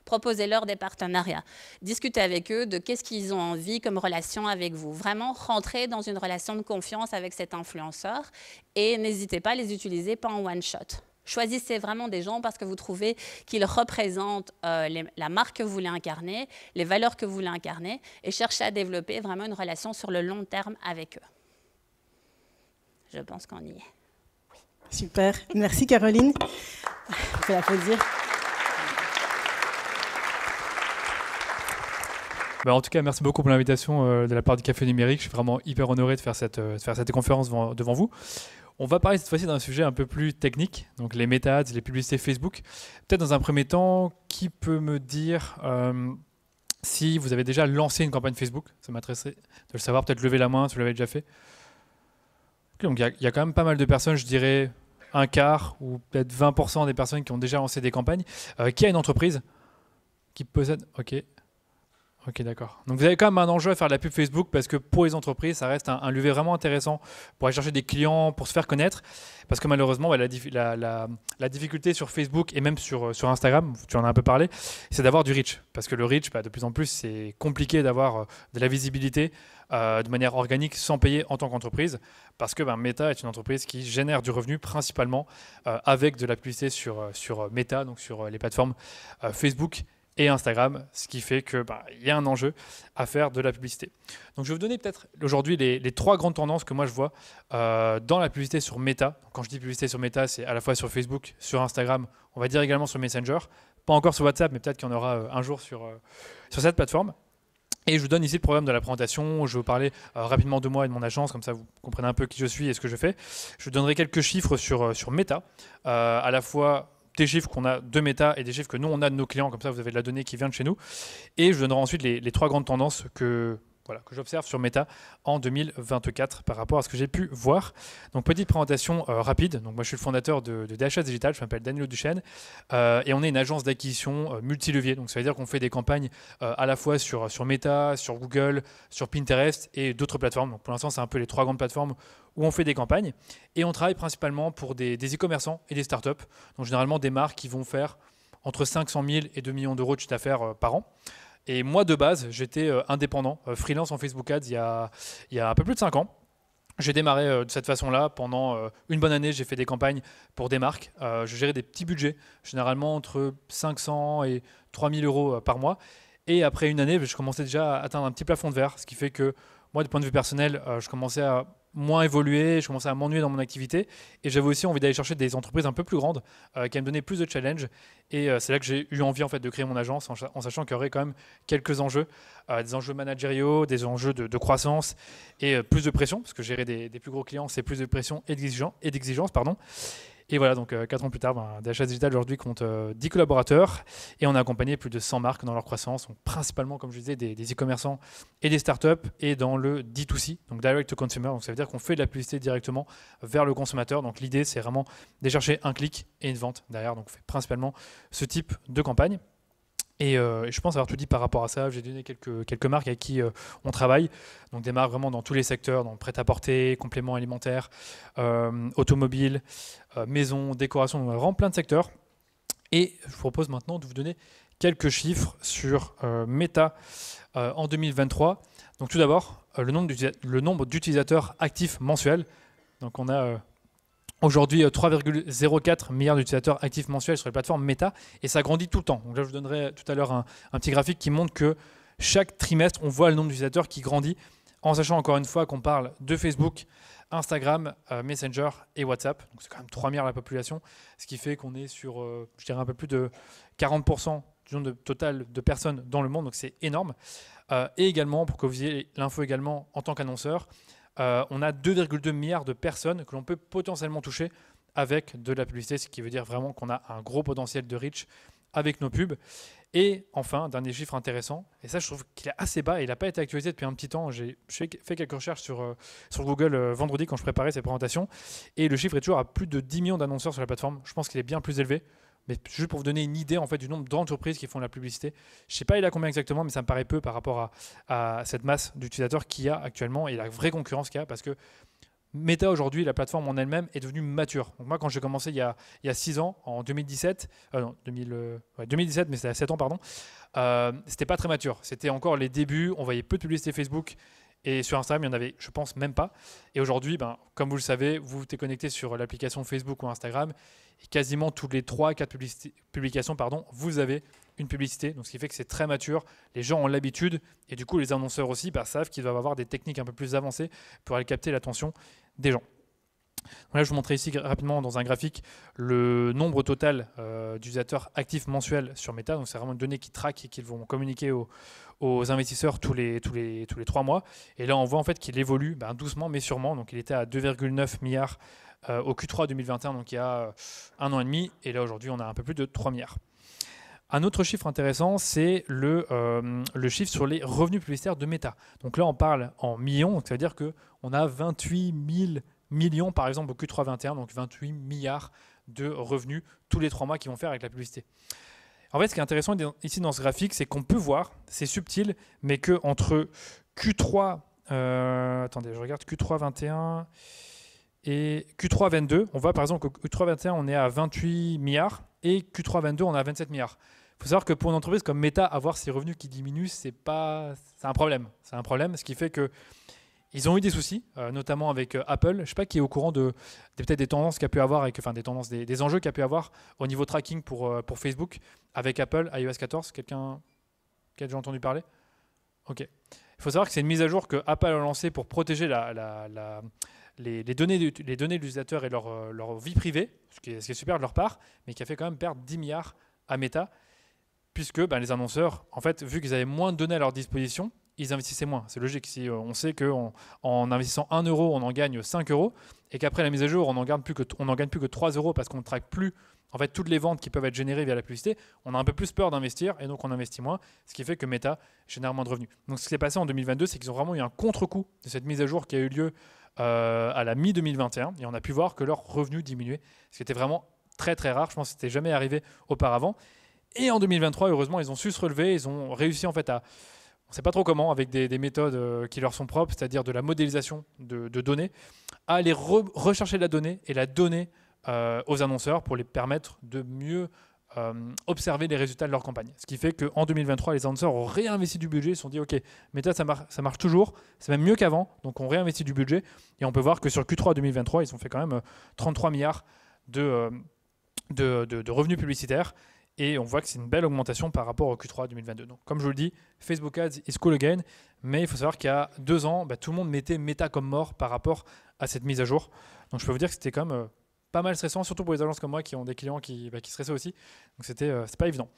proposez-leur des partenariats, discutez avec eux de qu'est-ce qu'ils ont envie comme relation avec vous. Vraiment rentrez dans une relation de confiance avec cet influenceur et n'hésitez pas à les utiliser pas en one shot. Choisissez vraiment des gens parce que vous trouvez qu'ils représentent euh, la marque que vous voulez incarner, les valeurs que vous voulez incarner, et cherchez à développer vraiment une relation sur le long terme avec eux. Je pense qu'on y est. Super. Merci Caroline. On peut applaudir. Bah, en tout cas, merci beaucoup pour l'invitation euh, de la part du Café Numérique. Je suis vraiment hyper honoré de faire cette, euh, conférence devant, vous. On va parler cette fois-ci d'un sujet un peu plus technique, donc les méthodes, les publicités Facebook. Peut-être dans un premier temps, qui peut me dire euh, si vous avez déjà lancé une campagne Facebook Ça m'intéresserait de le savoir, peut-être lever la main si vous l'avez déjà fait. donc il y, a quand même pas mal de personnes, je dirais un quart ou peut-être 20% des personnes qui ont déjà lancé des campagnes. qui a une entreprise qui possède Ok, Ok, d'accord. Donc vous avez quand même un enjeu à faire de la pub Facebook parce que pour les entreprises, ça reste un, levier vraiment intéressant pour aller chercher des clients, pour se faire connaître. Parce que malheureusement, la, la, difficulté sur Facebook et même sur, euh, sur Instagram, tu en as un peu parlé, c'est d'avoir du reach. Parce que le reach, bah, de plus en plus, c'est compliqué d'avoir euh, de la visibilité euh, de manière organique sans payer en tant qu'entreprise. Parce que ben, Meta est une entreprise qui génère du revenu principalement avec de la publicité sur, sur Meta, donc sur les plateformes Facebook et Instagram, ce qui fait qu'il bah, y a un enjeu à faire de la publicité. Donc je vais vous donner peut-être aujourd'hui les, trois grandes tendances que moi je vois euh, dans la publicité sur Meta. Quand je dis publicité sur Meta, c'est à la fois sur Facebook, sur Instagram, on va dire également sur Messenger, pas encore sur WhatsApp, mais peut-être qu'il y en aura euh, un jour sur, euh, sur cette plateforme. Et je vous donne ici le programme de la présentation. Je vais vous parler rapidement de moi et de mon agence, comme ça vous comprenez un peu qui je suis et ce que je fais. Je vous donnerai quelques chiffres sur, sur Meta, à la fois des chiffres qu'on a de méta et des chiffres que nous on a de nos clients, comme ça vous avez de la donnée qui vient de chez nous. Et je donnerai ensuite les trois grandes tendances que que j'observe sur Meta en 2024 par rapport à ce que j'ai pu voir. Donc petite présentation euh, rapide. Donc moi je suis le fondateur de, DHS Digital, je m'appelle Daniel Duchesne euh, et on est une agence d'acquisition euh, multilevier. Donc ça veut dire qu'on fait des campagnes à la fois sur, sur Meta, sur Google, sur Pinterest et d'autres plateformes. pour l'instant c'est un peu les trois grandes plateformes où on fait des campagnes et on travaille principalement pour des e-commerçants et des startups. Donc généralement des marques qui vont faire entre 500 000 et 2 millions d'euros de chiffre d'affaires par an. Et moi, de base, j'étais euh, indépendant, euh, freelance en Facebook Ads il y, a, il y a un peu plus de 5 ans. J'ai démarré euh, de cette façon-là. Pendant une bonne année, j'ai fait des campagnes pour des marques. je gérais des petits budgets, généralement entre 500 et 3000 euros par mois. Et après une année, je commençais déjà à atteindre un petit plafond de verre, ce qui fait que moi, du point de vue personnel, je commençais à moins évolué, je commençais à m'ennuyer dans mon activité et j'avais aussi envie d'aller chercher des entreprises un peu plus grandes euh, qui allaient me donner plus de challenges et euh, c'est là que j'ai eu envie en fait de créer mon agence en, sachant qu'il y aurait quand même quelques enjeux, euh, des enjeux managériaux, des enjeux de, croissance et plus de pression parce que gérer des, plus gros clients c'est plus de pression et d'exigence, et d'exigence pardon. Et voilà, donc euh, quatre ans plus tard, ben, DHS Digital aujourd'hui compte 10 euh, collaborateurs et on a accompagné plus de 100 marques dans leur croissance, donc principalement, comme je disais, des e-commerçants et des startups et dans le D2C, donc direct to consumer. Donc ça veut dire qu'on fait de la publicité directement vers le consommateur. Donc l'idée, c'est vraiment de chercher un clic et une vente derrière. Donc on fait principalement ce type de campagne. Euh, et, je pense avoir tout dit par rapport à ça. J'ai donné quelques, quelques marques avec qui euh, on travaille. Donc des marques vraiment dans tous les secteurs, donc prêt-à-porter, compléments alimentaires, euh, automobile, maison, décoration, vraiment plein de secteurs. Et je vous propose maintenant de vous donner quelques chiffres sur Meta en 2023. Donc tout d'abord, le nombre d'utilisateurs actifs mensuels. Donc on a Aujourd'hui, 3,04 euh, milliards d'utilisateurs actifs mensuels sur les plateformes Meta, et ça grandit tout le temps. là, je vous donnerai euh, tout à l'heure un, petit graphique qui montre que chaque trimestre, on voit le nombre d'utilisateurs qui grandit, en sachant encore une fois qu'on parle de Facebook, Instagram, euh, Messenger et WhatsApp. Donc c'est quand même 3 milliards la population, ce qui fait qu'on est sur, je dirais, un peu plus de 40% du nombre total de personnes dans le monde, donc c'est énorme. et également, pour que vous ayez l'info également en tant qu'annonceur, euh, on a 2,2 milliards de personnes que l'on peut potentiellement toucher avec de la publicité, ce qui veut dire vraiment qu'on a un gros potentiel de reach avec nos pubs. Et enfin, dernier chiffre intéressant, et ça je trouve qu'il est assez bas, il n'a pas été actualisé depuis un petit temps. J'ai fait quelques recherches sur, euh, Google euh, vendredi quand je préparais ces présentations, et le chiffre est toujours à plus de 10 millions d'annonceurs sur la plateforme. Je pense qu'il est bien plus élevé. Mais juste pour vous donner une idée en fait du nombre d'entreprises qui font de la publicité, je sais pas il a combien exactement, mais ça me paraît peu par rapport à, cette masse d'utilisateurs qu'il y a actuellement et la vraie concurrence qu'il y a parce que Meta aujourd'hui, la plateforme en elle-même est devenue mature. Donc moi, quand j'ai commencé il y a, 6 ans, en 2017, euh, non, 2017, euh, mais c'était à 7 ans, pardon, euh, c'était pas très mature. C'était encore les débuts, on voyait peu de publicité Facebook, et sur Instagram, il n'y en avait, je pense, même pas. Et aujourd'hui, ben, comme vous le savez, vous êtes connecté sur l'application Facebook ou Instagram. Et quasiment toutes les 3 4 publications, pardon, vous avez une publicité. Donc, ce qui fait que c'est très mature. Les gens ont l'habitude. Et du coup, les annonceurs aussi ben, savent qu'ils doivent avoir des techniques un peu plus avancées pour aller capter l'attention des gens. Là, je vous montrer ici rapidement dans un graphique le nombre total euh, d'utilisateurs actifs mensuels sur Meta. Donc, c'est vraiment une donnée qui traquent et qu'ils vont communiquer aux, investisseurs tous les, trois mois. Et là, on voit en fait qu'il évolue ben, doucement mais sûrement. Donc, il était à 2,9 milliards euh, au Q3 2021, donc il y a euh, un an et demi. Et là, aujourd'hui, on a un peu plus de 3 milliards. Un autre chiffre intéressant, c'est le, chiffre sur les revenus publicitaires de Meta. Donc là, on parle en millions, cest à dire qu'on a 28 000 millions, par exemple, au Q3-21, donc 28 milliards de revenus tous les trois mois qu'ils vont faire avec la publicité. En fait, ce qui est intéressant ici dans ce graphique, c'est qu'on peut voir, c'est subtil, mais que entre Q3, euh, attendez, je regarde Q3 21 et Q3 22, on voit par exemple qu'au Q3 21, on est à 28 milliards et Q3 22, on est à 27 milliards. Il faut savoir que pour une entreprise comme Meta, avoir ses revenus qui diminuent, c'est pas, c'est un problème. C'est un problème, ce qui fait que ils ont eu des soucis, euh, notamment avec euh, Apple. Je ne sais pas qui est au courant de, peut-être des tendances qu'a pu avoir, avec, enfin des tendances, des, des enjeux qu'a pu avoir au niveau tracking pour, euh, pour Facebook avec Apple iOS 14. Quelqu'un qui a déjà entendu parler Ok. Il faut savoir que c'est une mise à jour que Apple a lancée pour protéger la, les, données de, les données de l'utilisateur et leur, vie privée, ce qui, est, super de leur part, mais qui a fait quand même perdre 10 milliards à Meta, puisque ben, les annonceurs, en fait, vu qu'ils avaient moins de données à leur disposition, ils investissaient moins. C'est logique. Si euh, on sait qu'en en investissant 1 euro, on en gagne 5 euros, et qu'après la mise à jour, on n'en gagne, plus que, on gagne plus que 3 euros parce qu'on ne traque plus en fait, toutes les ventes qui peuvent être générées via la publicité, on a un peu plus peur d'investir et donc on investit moins, ce qui fait que Meta génère moins de revenus. Donc ce qui s'est passé en 2022, c'est qu'ils ont vraiment eu un contre-coup de cette mise à jour qui a eu lieu euh, à la mi-2021 et on a pu voir que leurs revenus diminuaient, ce qui était vraiment très très rare, je pense que c'était jamais arrivé auparavant. Et en 2023, heureusement, ils ont su se relever, ils ont réussi en fait à, on ne sait pas trop comment, avec des, méthodes euh, qui leur sont propres, c'est-à-dire de la modélisation de, données, à aller rechercher rechercher la donnée et la donner euh, aux annonceurs pour les permettre de mieux euh, observer les résultats de leur campagne. Ce qui fait qu'en 2023, les annonceurs ont réinvesti du budget, ils se sont dit, OK, Meta, ça, ça marche toujours, c'est même mieux qu'avant, donc on réinvestit du budget, et on peut voir que sur Q3 2023, ils ont fait quand même 33 milliards de, de revenus publicitaires, et on voit que c'est une belle augmentation par rapport au Q3 2022. Donc, comme je vous le dis, Facebook Ads is cool again. Mais il faut savoir qu'il y a deux ans, bah, tout le monde mettait Meta comme mort par rapport à cette mise à jour. Donc, je peux vous dire que c'était quand même euh, pas mal stressant, surtout pour les agences comme moi qui ont des clients qui, bah, qui stressaient aussi. Donc, c'était euh, c'est pas évident.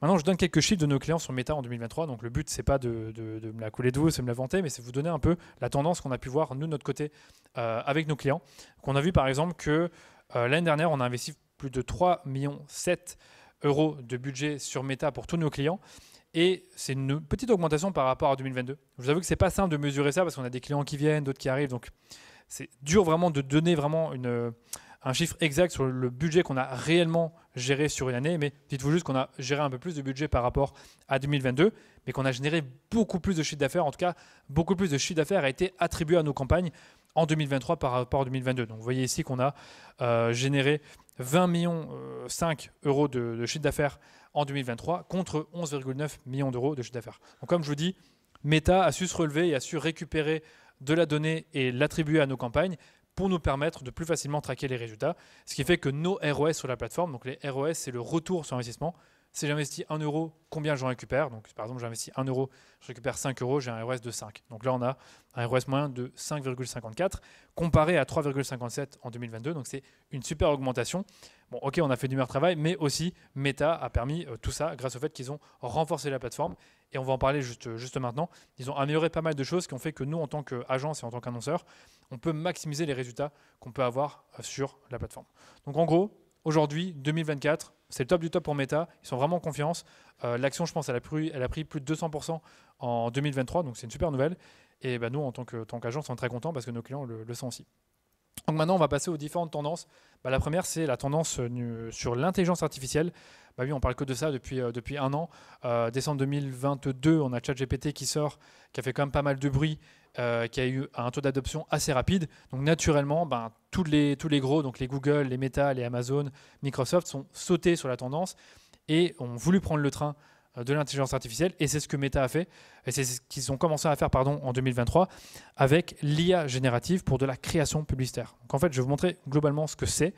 Maintenant, je donne quelques chiffres de nos clients sur Meta en 2023. Donc, le but, c'est pas de, me la couler de vous, c'est me la vanter, mais c'est vous donner un peu la tendance qu'on a pu voir, nous, de notre côté, euh, avec nos clients. Qu'on a vu, par exemple, que l'année dernière, on a investi plus de 3 millions 7 euros de budget sur Meta pour tous nos clients. Et c'est une petite augmentation par rapport à 2022. Je vous avoue que c'est pas simple de mesurer ça parce qu'on a des clients qui viennent, d'autres qui arrivent. Donc c'est dur vraiment de donner vraiment une, un chiffre exact sur le budget qu'on a réellement géré sur une année. Mais dites-vous juste qu'on a géré un peu plus de budget par rapport à 2022, mais qu'on a généré beaucoup plus de chiffre d'affaires. En tout cas, beaucoup plus de chiffre d'affaires a été attribué à nos campagnes en 2023 par rapport à 2022. Donc vous voyez ici qu'on a euh, généré 20 millions 5 euh, euros de, chiffre d'affaires en 2023 contre 11,9 millions d'euros de chiffre d'affaires. Donc comme je vous dis, Meta a su se relever et a su récupérer de la donnée et l'attribuer à nos campagnes pour nous permettre de plus facilement traquer les résultats, ce qui fait que nos ROS sur la plateforme, donc les ROS c'est le retour sur investissement, si j'investis 1 euro, combien j'en récupère Donc, par exemple, j'investis 1 euro, je récupère 5 euros, j'ai un ROS de 5. Donc là, on a un ROS moyen de 5,54 comparé à 3,57 en 2022. Donc, c'est une super augmentation. Bon, ok, on a fait du meilleur travail, mais aussi Meta a permis euh, tout ça grâce au fait qu'ils ont renforcé la plateforme. Et on va en parler juste, euh, juste maintenant. Ils ont amélioré pas mal de choses qui ont fait que nous, en tant qu'agence et en tant qu'annonceur, on peut maximiser les résultats qu'on peut avoir euh, sur la plateforme. Donc, en gros, Aujourd'hui, 2024, c'est le top du top pour Meta. Ils sont vraiment en confiance. Euh, l'action, je pense, elle a, pris, plus de 200% en 2023, donc c'est une super nouvelle. Et bah, nous, en tant qu'agence, sommes on est très contents parce que nos clients le, sentent sont aussi. Donc maintenant, on va passer aux différentes tendances. Bah, la première, c'est la tendance euh, sur l'intelligence artificielle. Bah oui, on parle que de ça depuis, euh, un an. décembre 2022, on a ChatGPT qui sort, qui a fait quand même pas mal de bruit euh, qui a eu un taux d'adoption assez rapide. Donc naturellement, ben, tous, les, tous les gros, donc les Google, les Meta, les Amazon, Microsoft, sont sautés sur la tendance et ont voulu prendre le train euh, de l'intelligence artificielle, et c'est ce que Meta a fait, et c'est ce qu'ils ont commencé à faire pardon, en 2023 avec l'IA générative pour de la création publicitaire. Donc en fait, je vais vous montrer globalement ce que c'est.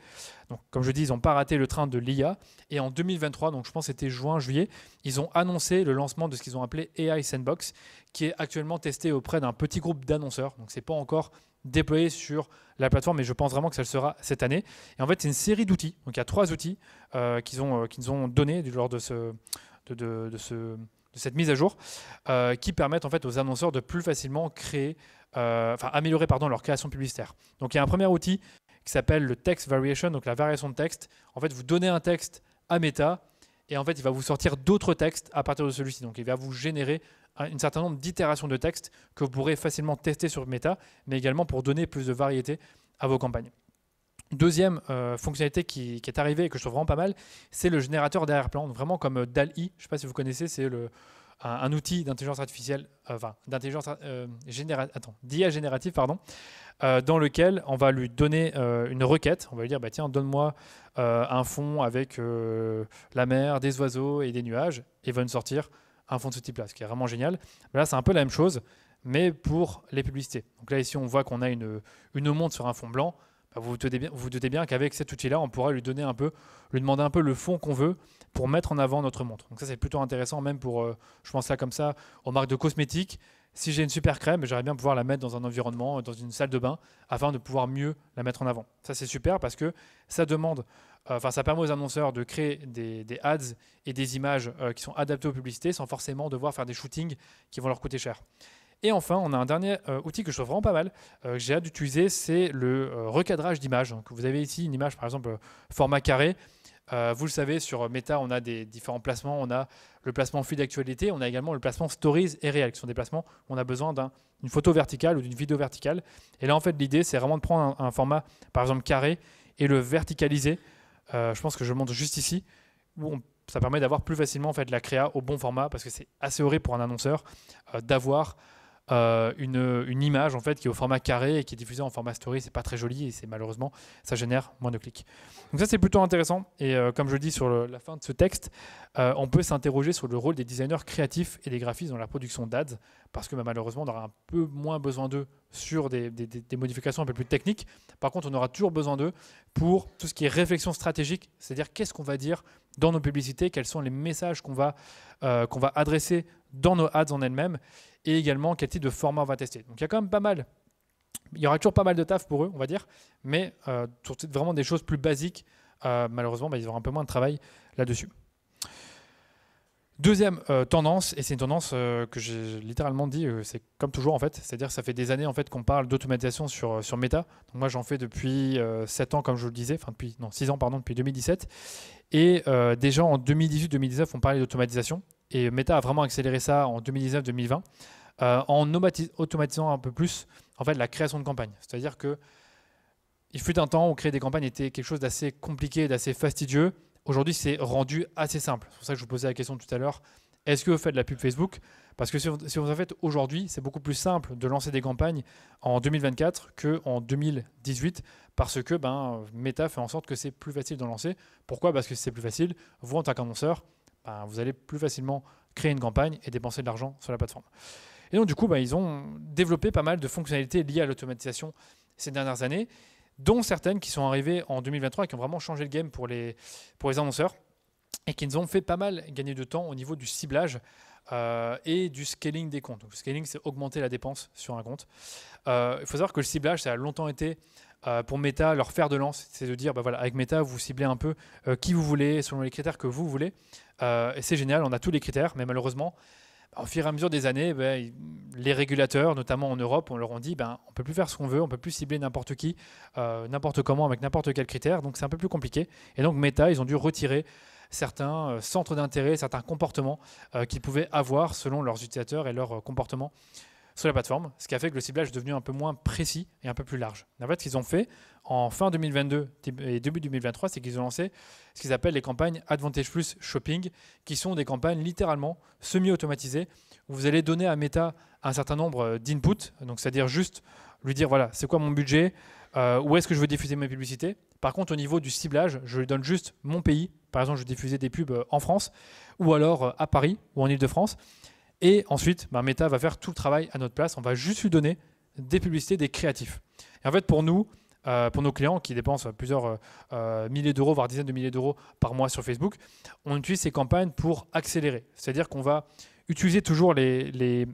Donc comme je dis, ils n'ont pas raté le train de l'IA, et en 2023, donc je pense que c'était juin, juillet, ils ont annoncé le lancement de ce qu'ils ont appelé AI Sandbox, qui est actuellement testé auprès d'un petit groupe d'annonceurs, donc c'est pas encore déployé sur la plateforme, mais je pense vraiment que ça le sera cette année. Et en fait, c'est une série d'outils. Donc, il y a trois outils euh, qu'ils ont, euh, qu'ils ont donnés lors de ce, de, cette mise à jour, euh, qui permettent en fait aux annonceurs de plus facilement créer, euh, enfin améliorer pardon, leur création publicitaire. Donc il y a un premier outil qui s'appelle le text variation, donc la variation de texte. En fait, vous donnez un texte à Meta et en fait, il va vous sortir d'autres textes à partir de celui-ci. Donc il va vous générer un, certain nombre d'itérations de textes que vous pourrez facilement tester sur Meta, mais également pour donner plus de variété à vos campagnes. Deuxième euh, fonctionnalité qui, est arrivée et que je trouve vraiment pas mal, c'est le générateur d'arrière-plan, vraiment comme euh, DAL-I, Je ne sais pas si vous connaissez, c'est un, outil d'intelligence artificielle, euh, enfin d'intelligence d'IA générative, pardon, dans lequel on va lui donner une requête. On va lui dire, bah, tiens, donne-moi un fond avec la mer, des oiseaux et des nuages, et va nous sortir un fond de ce type-là, ce qui est vraiment génial. Bah, là, c'est un peu la même chose, mais pour les publicités. Donc là, ici, on voit qu'on a une, une montre sur un fond blanc. Bah, vous vous doutez bien, qu'avec cet outil-là, on pourra lui donner un peu, lui demander un peu le fond qu'on veut pour mettre en avant notre montre. Donc ça, c'est plutôt intéressant, même pour, euh, je pense ça comme ça, aux marques de cosmétiques. Si j'ai une super crème, j'aimerais bien pouvoir la mettre dans un environnement, dans une salle de bain, afin de pouvoir mieux la mettre en avant. Ça, c'est super parce que ça demande, euh, enfin, ça permet aux annonceurs de créer des, ads et des images euh, qui sont adaptées aux publicités sans forcément devoir faire des shootings qui vont leur coûter cher. Et enfin, on a un dernier euh, outil que je trouve vraiment pas mal, euh, que j'ai hâte d'utiliser, c'est le euh, recadrage d'images. Vous avez ici une image, par exemple, format carré. vous le savez, sur Meta, on a des différents placements. On a le placement flux d'actualité, on a également le placement stories et réel, qui sont des placements où on a besoin d'une photo verticale ou d'une vidéo verticale. Et là, en fait, l'idée, c'est vraiment de prendre un, format, par exemple, carré, et le verticaliser. je pense que je montre juste ici, où ça permet d'avoir plus facilement fait la créa au bon format parce que c'est assez horrible pour un annonceur d'avoir euh, une, une, image en fait qui est au format carré et qui est diffusée en format story. C'est pas très joli et c'est malheureusement ça génère moins de clics. Donc ça c'est plutôt intéressant. Et euh, comme je dis sur la fin de ce texte, euh, on peut s'interroger sur le rôle des designers créatifs et des graphistes dans la production d'ads parce que bah, malheureusement on aura un peu moins besoin d'eux sur des, des, modifications un peu plus techniques. Par contre, on aura toujours besoin d'eux pour tout ce qui est réflexion stratégique, c'est-à-dire qu'est-ce qu'on va dire dans nos publicités, quels sont les messages qu'on va, qu'on va adresser dans nos ads en elles-mêmes et également quel type de format on va tester. Donc il y a quand même pas mal, il y aura toujours pas mal de taf pour eux, on va dire, mais euh, vraiment des choses plus basiques, euh, malheureusement, bah, ils auront un peu moins de travail là-dessus. Deuxième euh, tendance, et c'est une tendance euh, que j'ai littéralement dit, c'est comme toujours en fait, c'est-à-dire ça fait des années en fait qu'on parle d'automatisation sur, sur Meta. moi j'en fais depuis 7 ans comme je vous le disais, enfin depuis non 6 ans pardon, depuis 2017. Et déjà en 2018-2019 on parlait d'automatisation et Meta a vraiment accéléré ça en 2019-2020 euh, en automatisant un peu plus en fait la création de campagnes. C'est-à-dire que il fut un temps où créer des campagnes était quelque chose d'assez compliqué, d'assez fastidieux. Aujourd'hui, c'est rendu assez simple. C'est pour ça que je vous posais la question tout à l'heure. Est-ce que vous faites de la pub Facebook Parce que si vous en faites aujourd'hui, c'est beaucoup plus simple de lancer des campagnes en 2024 qu'en 2018 parce que ben, Meta fait en sorte que c'est plus facile d'en lancer. Pourquoi Parce que c'est plus facile. Vous, en tant qu'annonceur, ben, vous allez plus facilement créer une campagne et dépenser de l'argent sur la plateforme. Et donc, du coup, ben, ils ont développé pas mal de fonctionnalités liées à l'automatisation ces dernières années, dont certaines qui sont arrivées en 2023 et qui ont vraiment changé le game pour les, annonceurs et qui nous ont fait pas mal gagner de temps au niveau du ciblage euh, et du scaling des comptes. le scaling, c'est augmenter la dépense sur un compte. Euh, il faut savoir que le ciblage, ça a longtemps été euh, pour Meta, leur faire de lance, c'est de dire, bah voilà, avec Meta, vous ciblez un peu euh, qui vous voulez, selon les critères que vous voulez. Euh, et c'est génial, on a tous les critères, mais malheureusement, bah, au fur et à mesure des années, bah, les régulateurs, notamment en Europe, on leur ont dit, ben, on peut plus faire ce qu'on veut, on peut plus cibler n'importe qui, n'importe comment, avec n'importe quel critère, donc c'est un peu plus compliqué. Et donc Meta, ils ont dû retirer certains centres d'intérêt, certains comportements qu'ils pouvaient avoir selon leurs utilisateurs et leurs comportements sur la plateforme, ce qui a fait que le ciblage est devenu un peu moins précis et un peu plus large. En fait, ce qu'ils ont fait en fin 2022 et début 2023, c'est qu'ils ont lancé ce qu'ils appellent les campagnes Advantage Plus Shopping, qui sont des campagnes littéralement semi-automatisées, où vous allez donner à Meta un certain nombre euh, d'inputs, donc c'est-à-dire juste lui dire, voilà, c'est quoi mon budget, euh, où est-ce que je veux diffuser mes publicités. Par contre, au niveau du ciblage, je lui donne juste mon pays. Par exemple, je diffusais des pubs euh, en France, ou alors à Paris, ou en Ile-de-France. Et ensuite, bah, Meta va faire tout le travail à notre place. On va juste lui donner des publicités, des créatifs. Et en fait, pour nous, euh, pour nos clients qui dépensent plusieurs euh, euh, milliers d'euros, voire dizaines de milliers d'euros par mois sur Facebook, on utilise ces campagnes pour accélérer. C'est-à-dire qu'on va utiliser toujours les, les,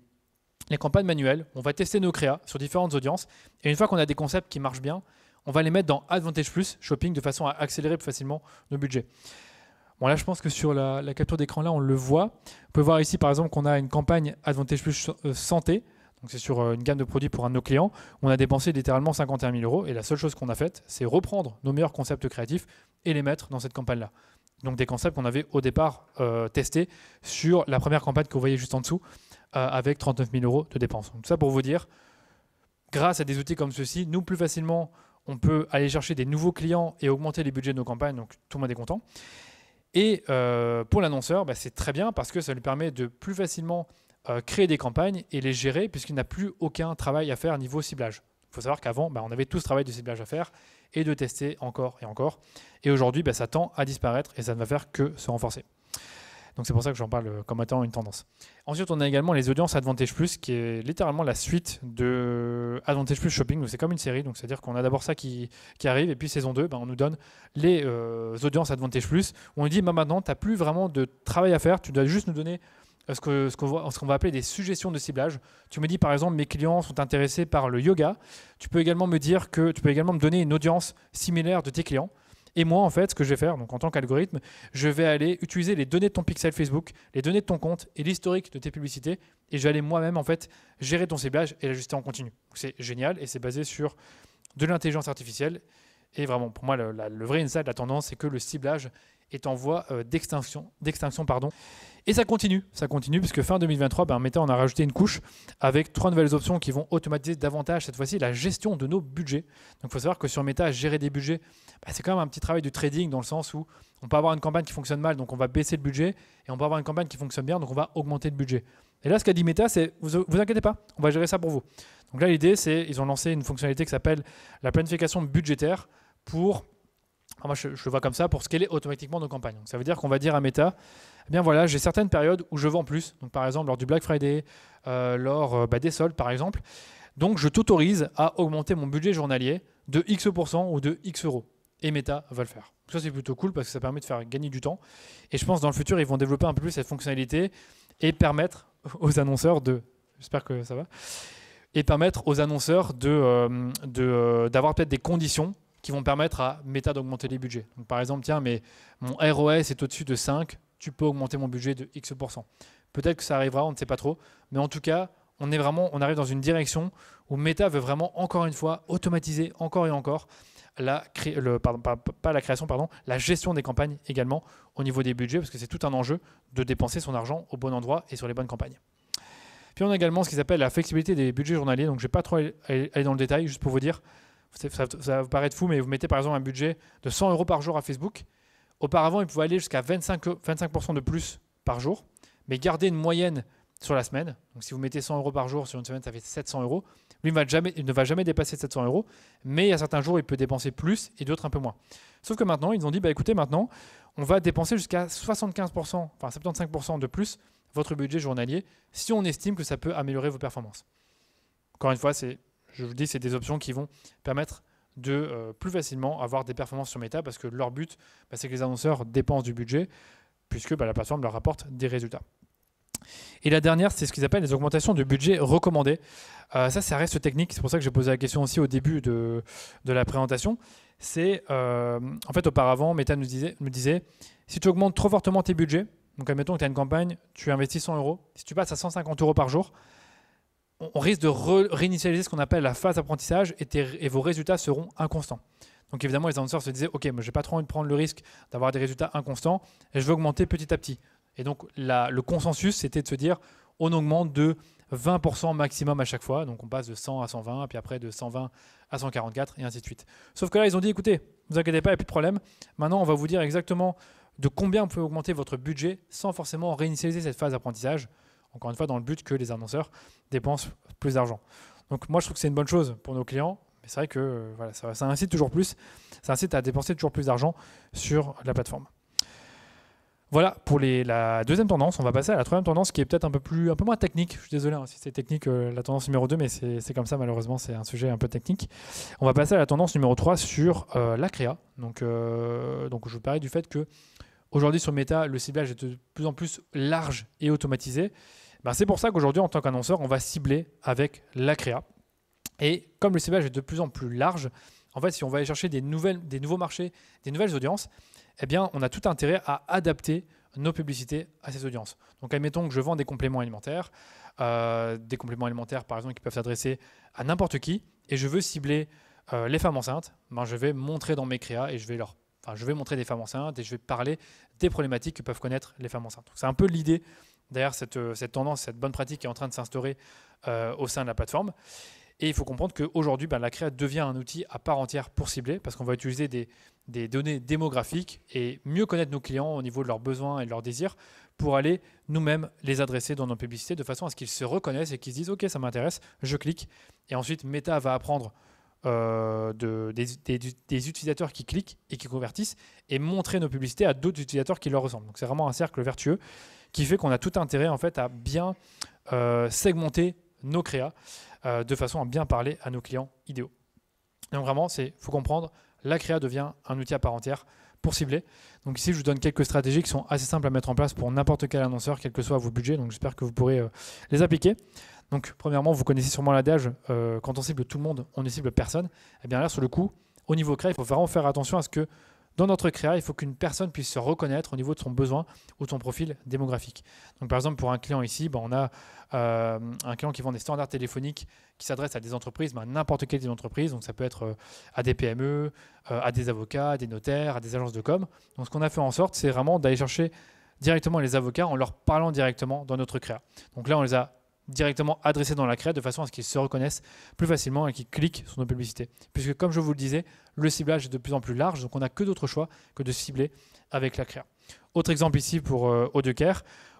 les, campagnes manuelles, on va tester nos créas sur différentes audiences, et une fois qu'on a des concepts qui marchent bien, on va les mettre dans Advantage Plus Shopping de façon à accélérer plus facilement nos budgets là, je pense que sur la, capture d'écran, là, on le voit. On peut voir ici, par exemple, qu'on a une campagne Advantage Plus euh, Santé. Donc, c'est sur euh, une gamme de produits pour un de nos clients. On a dépensé littéralement 51 000 euros. Et la seule chose qu'on a faite, c'est reprendre nos meilleurs concepts créatifs et les mettre dans cette campagne-là. Donc, des concepts qu'on avait au départ euh, testés sur la première campagne que vous voyez juste en dessous, avec 39 000 euros de dépenses. tout ça pour vous dire, grâce à des outils comme ceux-ci, nous, plus facilement, on peut aller chercher des nouveaux clients et augmenter les budgets de nos campagnes. Donc, tout le monde est content. Et euh, pour l'annonceur, bah, c'est très bien parce que ça lui permet de plus facilement euh, créer des campagnes et les gérer puisqu'il n'a plus aucun travail à faire niveau ciblage. Il faut savoir qu'avant, bah, on avait tout ce travail de ciblage à faire et de tester encore et encore. Et aujourd'hui, bah, ça tend à disparaître et ça ne va faire que se renforcer. Donc c'est pour ça que j'en parle euh, comme étant une tendance. Ensuite, on a également les audiences Advantage Plus, qui est littéralement la suite de Advantage Plus Shopping. c'est comme une série, donc c'est-à-dire qu'on a d'abord ça qui, arrive, et puis saison 2, ben, on nous donne les euh, audiences Advantage Plus. On nous dit, bah, maintenant, tu n'as plus vraiment de travail à faire, tu dois juste nous donner euh, ce qu'on ce va, va, appeler des suggestions de ciblage. Tu me dis par exemple mes clients sont intéressés par le yoga. Tu peux également me dire que tu peux également me donner une audience similaire de tes clients. Et moi, en fait, ce que je vais faire, donc en tant qu'algorithme, je vais aller utiliser les données de ton pixel Facebook, les données de ton compte et l'historique de tes publicités, et je vais aller moi-même en fait gérer ton ciblage et l'ajuster en continu. C'est génial et c'est basé sur de l'intelligence artificielle. Et vraiment, pour moi, le, le vrai insight, la tendance, c'est que le ciblage est en voie euh, d'extinction. Et ça continue, ça continue, puisque fin 2023, ben, Meta on a rajouté une couche avec trois nouvelles options qui vont automatiser davantage cette fois-ci la gestion de nos budgets. Donc il faut savoir que sur Meta, gérer des budgets, ben, c'est quand même un petit travail du trading dans le sens où on peut avoir une campagne qui fonctionne mal, donc on va baisser le budget, et on peut avoir une campagne qui fonctionne bien, donc on va augmenter le budget. Et là, ce qu'a dit Meta, c'est vous, vous inquiétez pas, on va gérer ça pour vous. Donc là, l'idée, c'est ils ont lancé une fonctionnalité qui s'appelle la planification budgétaire pour ah, moi, je, le vois comme ça pour scaler automatiquement nos campagnes. ça veut dire qu'on va dire à Meta, eh bien voilà, j'ai certaines périodes où je vends plus. Donc, par exemple, lors du Black Friday, euh, lors euh, bah, des soldes, par exemple. Donc, je t'autorise à augmenter mon budget journalier de X% ou de X euros. Et Meta va le faire. Ça, c'est plutôt cool parce que ça permet de faire gagner du temps. Et je pense dans le futur, ils vont développer un peu plus cette fonctionnalité et permettre (laughs) aux annonceurs de. J'espère que ça va. Et permettre aux annonceurs de, euh, d'avoir peut-être des conditions qui vont permettre à Meta d'augmenter les budgets. Donc, par exemple, tiens, mais mon ROS est au-dessus de 5, tu peux augmenter mon budget de X%. Peut-être que ça arrivera, on ne sait pas trop. Mais en tout cas, on, est vraiment, on arrive dans une direction où Meta veut vraiment, encore une fois, automatiser encore et encore la, le, pardon, pas la création, pardon, la gestion des campagnes également au niveau des budgets, parce que c'est tout un enjeu de dépenser son argent au bon endroit et sur les bonnes campagnes. Puis on a également ce qu'ils appellent la flexibilité des budgets journaliers. Donc je ne vais pas trop aller dans le détail, juste pour vous dire, ça, ça, va vous paraître fou, mais vous mettez par exemple un budget de 100 euros par jour à Facebook. Auparavant, il pouvait aller jusqu'à 25, 25 de plus par jour, mais garder une moyenne sur la semaine. Donc si vous mettez 100 euros par jour sur une semaine, ça fait 700 euros. Lui, il, va jamais, il ne va jamais dépasser 700 euros, mais il y a certains jours, il peut dépenser plus et d'autres un peu moins. Sauf que maintenant, ils ont dit, bah, écoutez, maintenant, on va dépenser jusqu'à 75%, enfin 75% de plus votre budget journalier, si on estime que ça peut améliorer vos performances. Encore une fois, c'est je vous dis, c'est des options qui vont permettre de euh, plus facilement avoir des performances sur Meta parce que leur but, bah, c'est que les annonceurs dépensent du budget puisque bah, la plateforme leur apporte des résultats. Et la dernière, c'est ce qu'ils appellent les augmentations de budget recommandées. Euh, ça, ça reste technique. C'est pour ça que j'ai posé la question aussi au début de, la présentation. C'est euh, en fait, auparavant, Meta nous disait, nous disait si tu augmentes trop fortement tes budgets, donc admettons que tu as une campagne, tu investis 100 euros, si tu passes à 150 euros par jour, on risque de réinitialiser ce qu'on appelle la phase d'apprentissage et, vos résultats seront inconstants. Donc évidemment, les annonceurs se disaient, OK, mais je n'ai pas trop envie de prendre le risque d'avoir des résultats inconstants et je veux augmenter petit à petit. Et donc le consensus, c'était de se dire, on augmente de 20% maximum à chaque fois. Donc on passe de 100 à 120, puis après de 120 à 144, et ainsi de suite. Sauf que là, ils ont dit, écoutez, ne vous inquiétez pas, il n'y a plus de problème. Maintenant, on va vous dire exactement de combien on peut augmenter votre budget sans forcément réinitialiser cette phase d'apprentissage encore une fois, dans le but que les annonceurs dépensent plus d'argent. Donc moi, je trouve que c'est une bonne chose pour nos clients, mais c'est vrai que euh, voilà, ça, incite toujours plus, ça incite à dépenser toujours plus d'argent sur la plateforme. Voilà pour la deuxième tendance. On va passer à la troisième tendance qui est peut-être un, peu un peu moins technique. Je suis désolé hein, si c'est technique, euh, la tendance numéro 2, mais c'est comme ça malheureusement, c'est un sujet un peu technique. On va passer à la tendance numéro 3 sur euh, la créa. Donc, donc je vous parlais du fait que Aujourd'hui, sur Meta, le ciblage est de plus en plus large et automatisé. Ben, c'est pour ça qu'aujourd'hui, en tant qu'annonceur, on va cibler avec la créa. Et comme le ciblage est de plus en plus large, en fait, si on va aller chercher des, nouvelles, des nouveaux marchés, des nouvelles audiences, eh bien, on a tout intérêt à adapter nos publicités à ces audiences. Donc, admettons que je vends des compléments alimentaires, euh, des compléments alimentaires, par exemple, qui peuvent s'adresser à n'importe qui, et je veux cibler euh, les femmes enceintes, ben, je vais montrer dans mes créas et je vais leur je vais montrer des femmes enceintes et je vais parler des problématiques que peuvent connaître les femmes enceintes. C'est un peu l'idée derrière euh, cette, tendance, cette bonne pratique qui est en train de s'instaurer euh, au sein de la plateforme. Et il faut comprendre qu'aujourd'hui, ben, la créa devient un outil à part entière pour cibler, parce qu'on va utiliser des, des, données démographiques et mieux connaître nos clients au niveau de leurs besoins et de leurs désirs pour aller nous-mêmes les adresser dans nos publicités de façon à ce qu'ils se reconnaissent et qu'ils se disent Ok, ça m'intéresse, je clique. Et ensuite, Meta va apprendre euh, de, des, utilisateurs qui cliquent et qui convertissent et montrer nos publicités à d'autres utilisateurs qui leur ressemblent. Donc c'est vraiment un cercle vertueux qui fait qu'on a tout intérêt en fait à bien euh, segmenter nos créas euh, de façon à bien parler à nos clients idéaux. Donc vraiment, c'est faut comprendre, la créa devient un outil à part entière pour cibler. Donc ici, je vous donne quelques stratégies qui sont assez simples à mettre en place pour n'importe quel annonceur, quel que soit vos budgets. Donc j'espère que vous pourrez les appliquer. Donc, premièrement, vous connaissez sûrement l'adage, euh, quand on cible tout le monde, on ne cible personne. Et eh bien là, sur le coup, au niveau créa, il faut vraiment faire attention à ce que dans notre créa, il faut qu'une personne puisse se reconnaître au niveau de son besoin ou de son profil démographique. Donc, par exemple, pour un client ici, ben, on a euh, un client qui vend des standards téléphoniques qui s'adressent à des entreprises, à ben, n'importe quelle des entreprises. Donc, ça peut être euh, à des PME, à des avocats, à des notaires, à des agences de com. Donc, ce qu'on a fait en sorte, c'est vraiment d'aller chercher directement les avocats en leur parlant directement dans notre créa. Donc là, on les a directement adressés dans la créa de façon à ce qu'ils se reconnaissent plus facilement et qu'ils cliquent sur nos publicités. Puisque comme je vous le disais, le ciblage est de plus en plus large, donc on n'a que d'autres choix que de cibler avec la créa. Autre exemple ici pour euh,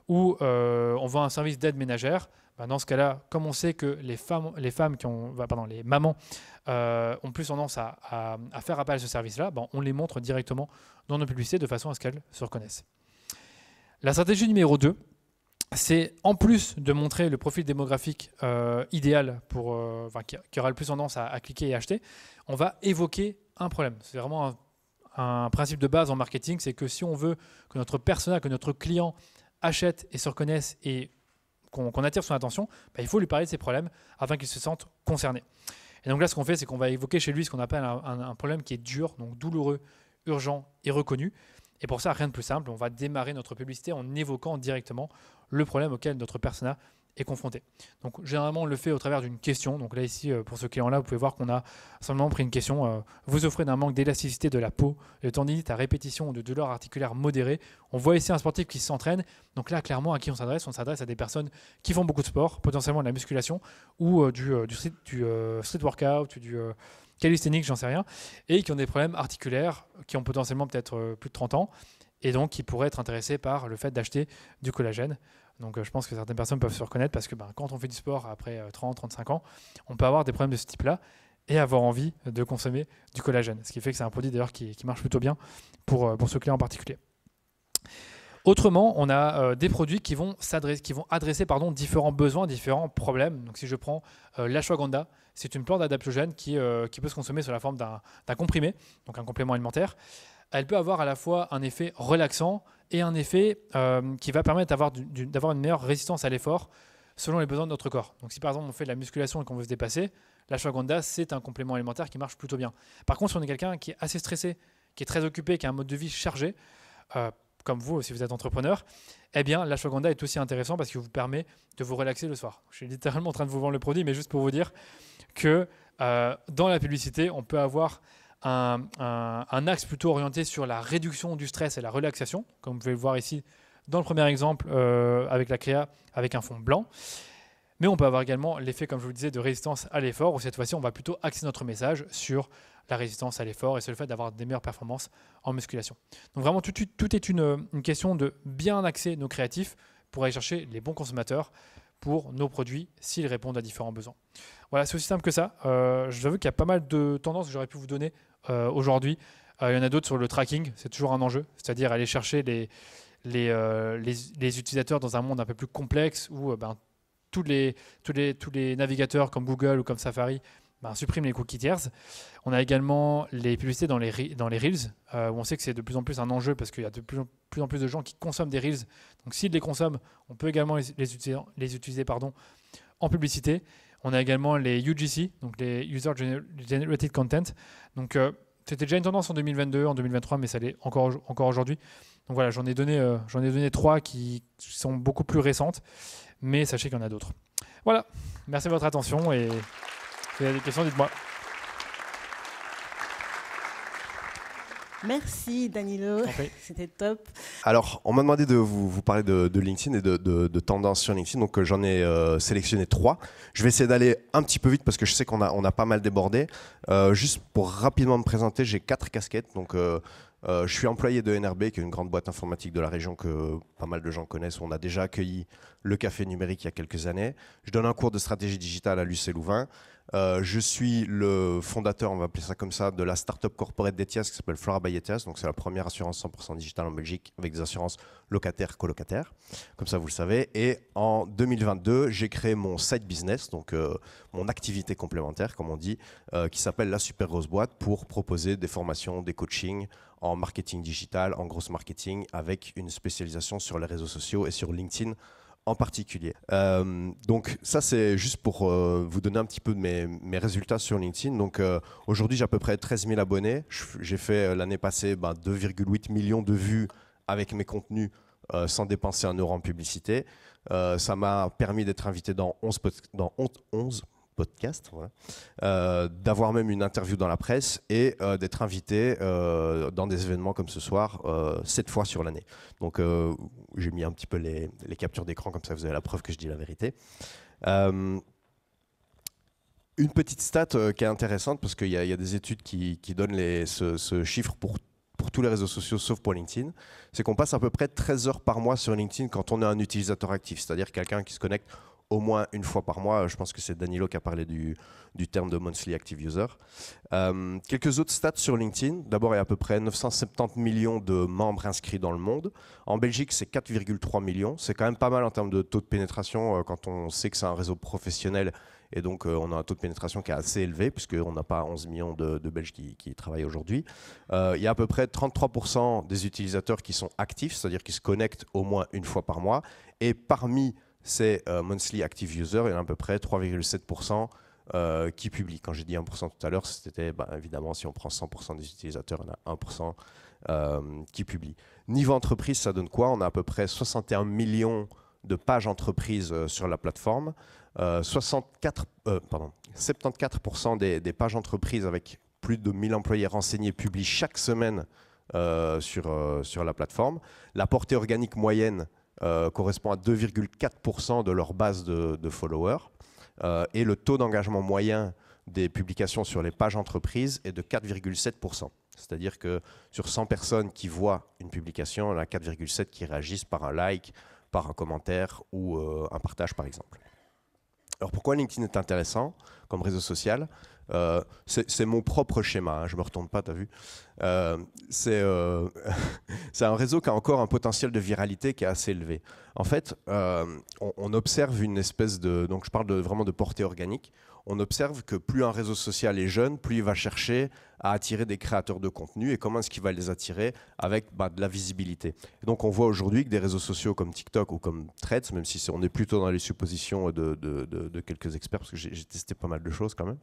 où euh, on vend un service d'aide ménagère. Ben, dans ce cas-là, comme on sait que les femmes, les femmes qui ont, ben, pardon, les mamans euh, ont plus tendance à, à, faire appel à ce service-là, ben, on les montre directement dans nos publicités de façon à ce qu'elles se reconnaissent. La stratégie numéro 2, c'est en plus de montrer le profil démographique euh, idéal pour, euh, qui, aura le plus tendance à, cliquer et acheter, on va évoquer un problème. C'est vraiment un, principe de base en marketing, c'est que si on veut que notre persona, que notre client achète et se reconnaisse et qu'on attire son attention, bah, il faut lui parler de ses problèmes afin qu'il se sente concerné. Et donc là, ce qu'on fait, c'est qu'on va évoquer chez lui ce qu'on appelle un problème qui est dur, donc douloureux, urgent et reconnu. Et pour ça, rien de plus simple, on va démarrer notre publicité en évoquant directement le problème auquel notre persona est confronté. Donc généralement, on le fait au travers d'une question. Donc là, ici, euh, pour ce client-là, vous pouvez voir qu'on a simplement pris une question. Euh, vous offrez d'un manque d'élasticité de la peau, de tendinite à répétition ou de douleur articulaire modérée. On voit ici un sportif qui s'entraîne. Donc là, clairement, à qui on s'adresse On s'adresse à des personnes qui font beaucoup de sport, potentiellement de la musculation ou euh, du, street, du street workout, du calisthéniques, j'en sais rien, et qui ont des problèmes articulaires, qui ont potentiellement peut-être euh, plus de 30 ans, et donc qui pourraient être intéressés par le fait d'acheter du collagène. Donc euh, je pense que certaines personnes peuvent se reconnaître parce que ben, quand on fait du sport après 30, euh, 35 ans, on peut avoir des problèmes de ce type-là et avoir envie de consommer du collagène. Ce qui fait que c'est un produit d'ailleurs qui, marche plutôt bien pour, pour ce client en particulier. Autrement, on a des produits qui vont, qui vont adresser pardon, différents besoins, différents problèmes. Donc si je prends euh, l'ashwagandha, c'est une plante adaptogène qui, euh, qui peut se consommer sous la forme d'un comprimé, donc un complément alimentaire. Elle peut avoir à la fois un effet relaxant et un effet euh, qui va permettre d'avoir une meilleure résistance à l'effort selon les besoins de notre corps. Donc si par exemple on fait de la musculation et qu'on veut se dépasser, l'ashwagandha c'est un complément alimentaire qui marche plutôt bien. Par contre si on est quelqu'un qui est assez stressé, qui est très occupé, qui a un mode de vie chargé, euh, comme vous si vous êtes entrepreneur, eh bien l'ashwagandha est aussi intéressant parce qu'il vous permet de vous relaxer le soir. Je suis littéralement en train de vous vendre le produit, mais juste pour vous dire, que euh, dans la publicité, on peut avoir un, axe plutôt orienté sur la réduction du stress et la relaxation, comme vous pouvez le voir ici dans le premier exemple euh, avec la créa avec un fond blanc. Mais on peut avoir également l'effet, comme je vous le disais, de résistance à l'effort, où cette fois-ci, on va plutôt axer notre message sur la résistance à l'effort et sur le fait d'avoir des meilleures performances en musculation. Donc vraiment, tout, tout est une, une, question de bien axer nos créatifs pour aller chercher les bons consommateurs pour nos produits s'ils répondent à différents besoins. Voilà, c'est aussi simple que ça. Euh, je vous qu'il y a pas mal de tendances que j'aurais pu vous donner euh, aujourd'hui. Euh, il y en a d'autres sur le tracking, c'est toujours un enjeu, c'est-à-dire aller chercher les, les, les, utilisateurs dans un monde un peu plus complexe où ben, tous, les, tous, les, tous les navigateurs comme Google ou comme Safari bah, supprime les cookies tiers. On a également les publicités dans les, dans Reels, euh, où on sait que c'est de plus en plus un enjeu parce qu'il y a de plus en, plus de gens qui consomment des Reels. Donc s'ils les consomment, on peut également les, utiliser, pardon, en publicité. On a également les UGC, donc les User Generated Content. Donc euh, c'était déjà une tendance en 2022, en 2023, mais ça l'est encore, encore aujourd'hui. Donc voilà, j'en ai, donné, euh, j'en ai donné trois qui sont beaucoup plus récentes, mais sachez qu'il y en a d'autres. Voilà, merci de votre attention et... Si vous avez des questions, dites-moi. Merci Danilo, (laughs) c'était top. Alors, on m'a demandé de vous, parler de, LinkedIn et de, de, tendances sur LinkedIn, donc euh, j'en ai euh, sélectionné trois. Je vais essayer d'aller un petit peu vite parce que je sais qu'on a, on a pas mal débordé. Euh, juste pour rapidement me présenter, j'ai quatre casquettes, donc je suis employé de NRB, qui est une grande boîte informatique de la région que pas mal de gens connaissent. On a déjà accueilli le café numérique il y a quelques années. Je donne un cours de stratégie digitale à l'UCLouvain. Louvain. Euh, je suis le fondateur, on va appeler ça comme ça, de la start-up corporate d'Etias qui s'appelle Flora by Etias. Donc, c'est la première assurance 100% digitale en Belgique avec des assurances locataires, colocataires. Comme ça, vous le savez. Et en 2022, j'ai créé mon site business, donc euh, mon activité complémentaire, comme on dit, euh, qui s'appelle la Super Rose Boîte pour proposer des formations, des coachings en marketing digital, en gross marketing, avec une spécialisation sur les réseaux sociaux et sur LinkedIn en particulier. Euh, donc ça, c'est juste pour euh, vous donner un petit peu de mes, résultats sur LinkedIn. Donc euh, aujourd'hui, j'ai à peu près 13 000 abonnés. J'ai fait l'année passée 2,8 ben, millions de vues avec mes contenus sans dépenser un euro en publicité. ça m'a permis d'être invité dans 11, dans 11 podcast, euh, d'avoir même une interview dans la presse et euh, d'être invité euh, dans des événements comme ce soir, sept fois sur l'année. Donc j'ai mis un petit peu les, captures d'écran, comme ça vous avez la preuve que je dis la vérité. une petite stat qui est intéressante, parce qu'il y, a des études qui, donnent ce, chiffre pour, pour tous les réseaux sociaux sauf pour LinkedIn, c'est qu'on passe à peu près 13 heures par mois sur LinkedIn quand on est un utilisateur actif, c'est-à-dire quelqu'un qui se connecte au moins une fois par mois. Je pense que c'est Danilo qui a parlé du, du terme de monthly active user. Euh, quelques autres stats sur LinkedIn. D'abord, il y a à peu près 970 millions de membres inscrits dans le monde. En Belgique, c'est 4,3 millions. C'est quand même pas mal en termes de taux de pénétration euh, quand on sait que c'est un réseau professionnel et donc, euh, on a un taux de pénétration qui est assez élevé, puisqu'on n'a pas 11 millions de, Belges qui, travaillent aujourd'hui. il y a à peu près 33% des utilisateurs qui sont actifs, c'est-à-dire qui se connectent au moins une fois par mois. Et parmi c'est euh, Monthly Active User, il y en a à peu près 3,7%. Euh, qui publie. Quand j'ai dit 1% tout à l'heure, c'était bah, évidemment si on prend 100% des utilisateurs, on a 1% euh, qui publie. Niveau entreprise, ça donne quoi On a à peu près 61 millions de pages entreprises sur la plateforme. 74% des, des, pages entreprises avec plus de 1000 employés renseignés publient chaque semaine sur, sur la plateforme. La portée organique moyenne euh, correspond à 2,4% de leur base de, followers. Euh, et le taux d'engagement moyen des publications sur les pages entreprises est de 4,7%. C'est-à-dire que sur 100 personnes qui voient une publication, il a 4,7 qui réagissent par un like, par un commentaire ou euh, un partage par exemple. Alors pourquoi LinkedIn est intéressant comme réseau social euh, C'est mon propre schéma, hein, je ne me retourne pas, tu as vu. Euh, euh, (laughs) c'est un réseau qui a encore un potentiel de viralité qui est assez élevé. En fait, on, observe une espèce de... Donc je parle vraiment de portée organique on observe que plus un réseau social est jeune, plus il va chercher à attirer des créateurs de contenu et comment est-ce qu'il va les attirer avec bah, de la visibilité. donc on voit aujourd'hui que des réseaux sociaux comme TikTok ou comme Threads, même si on est plutôt dans les suppositions de, quelques experts, parce que j'ai testé pas mal de choses quand même,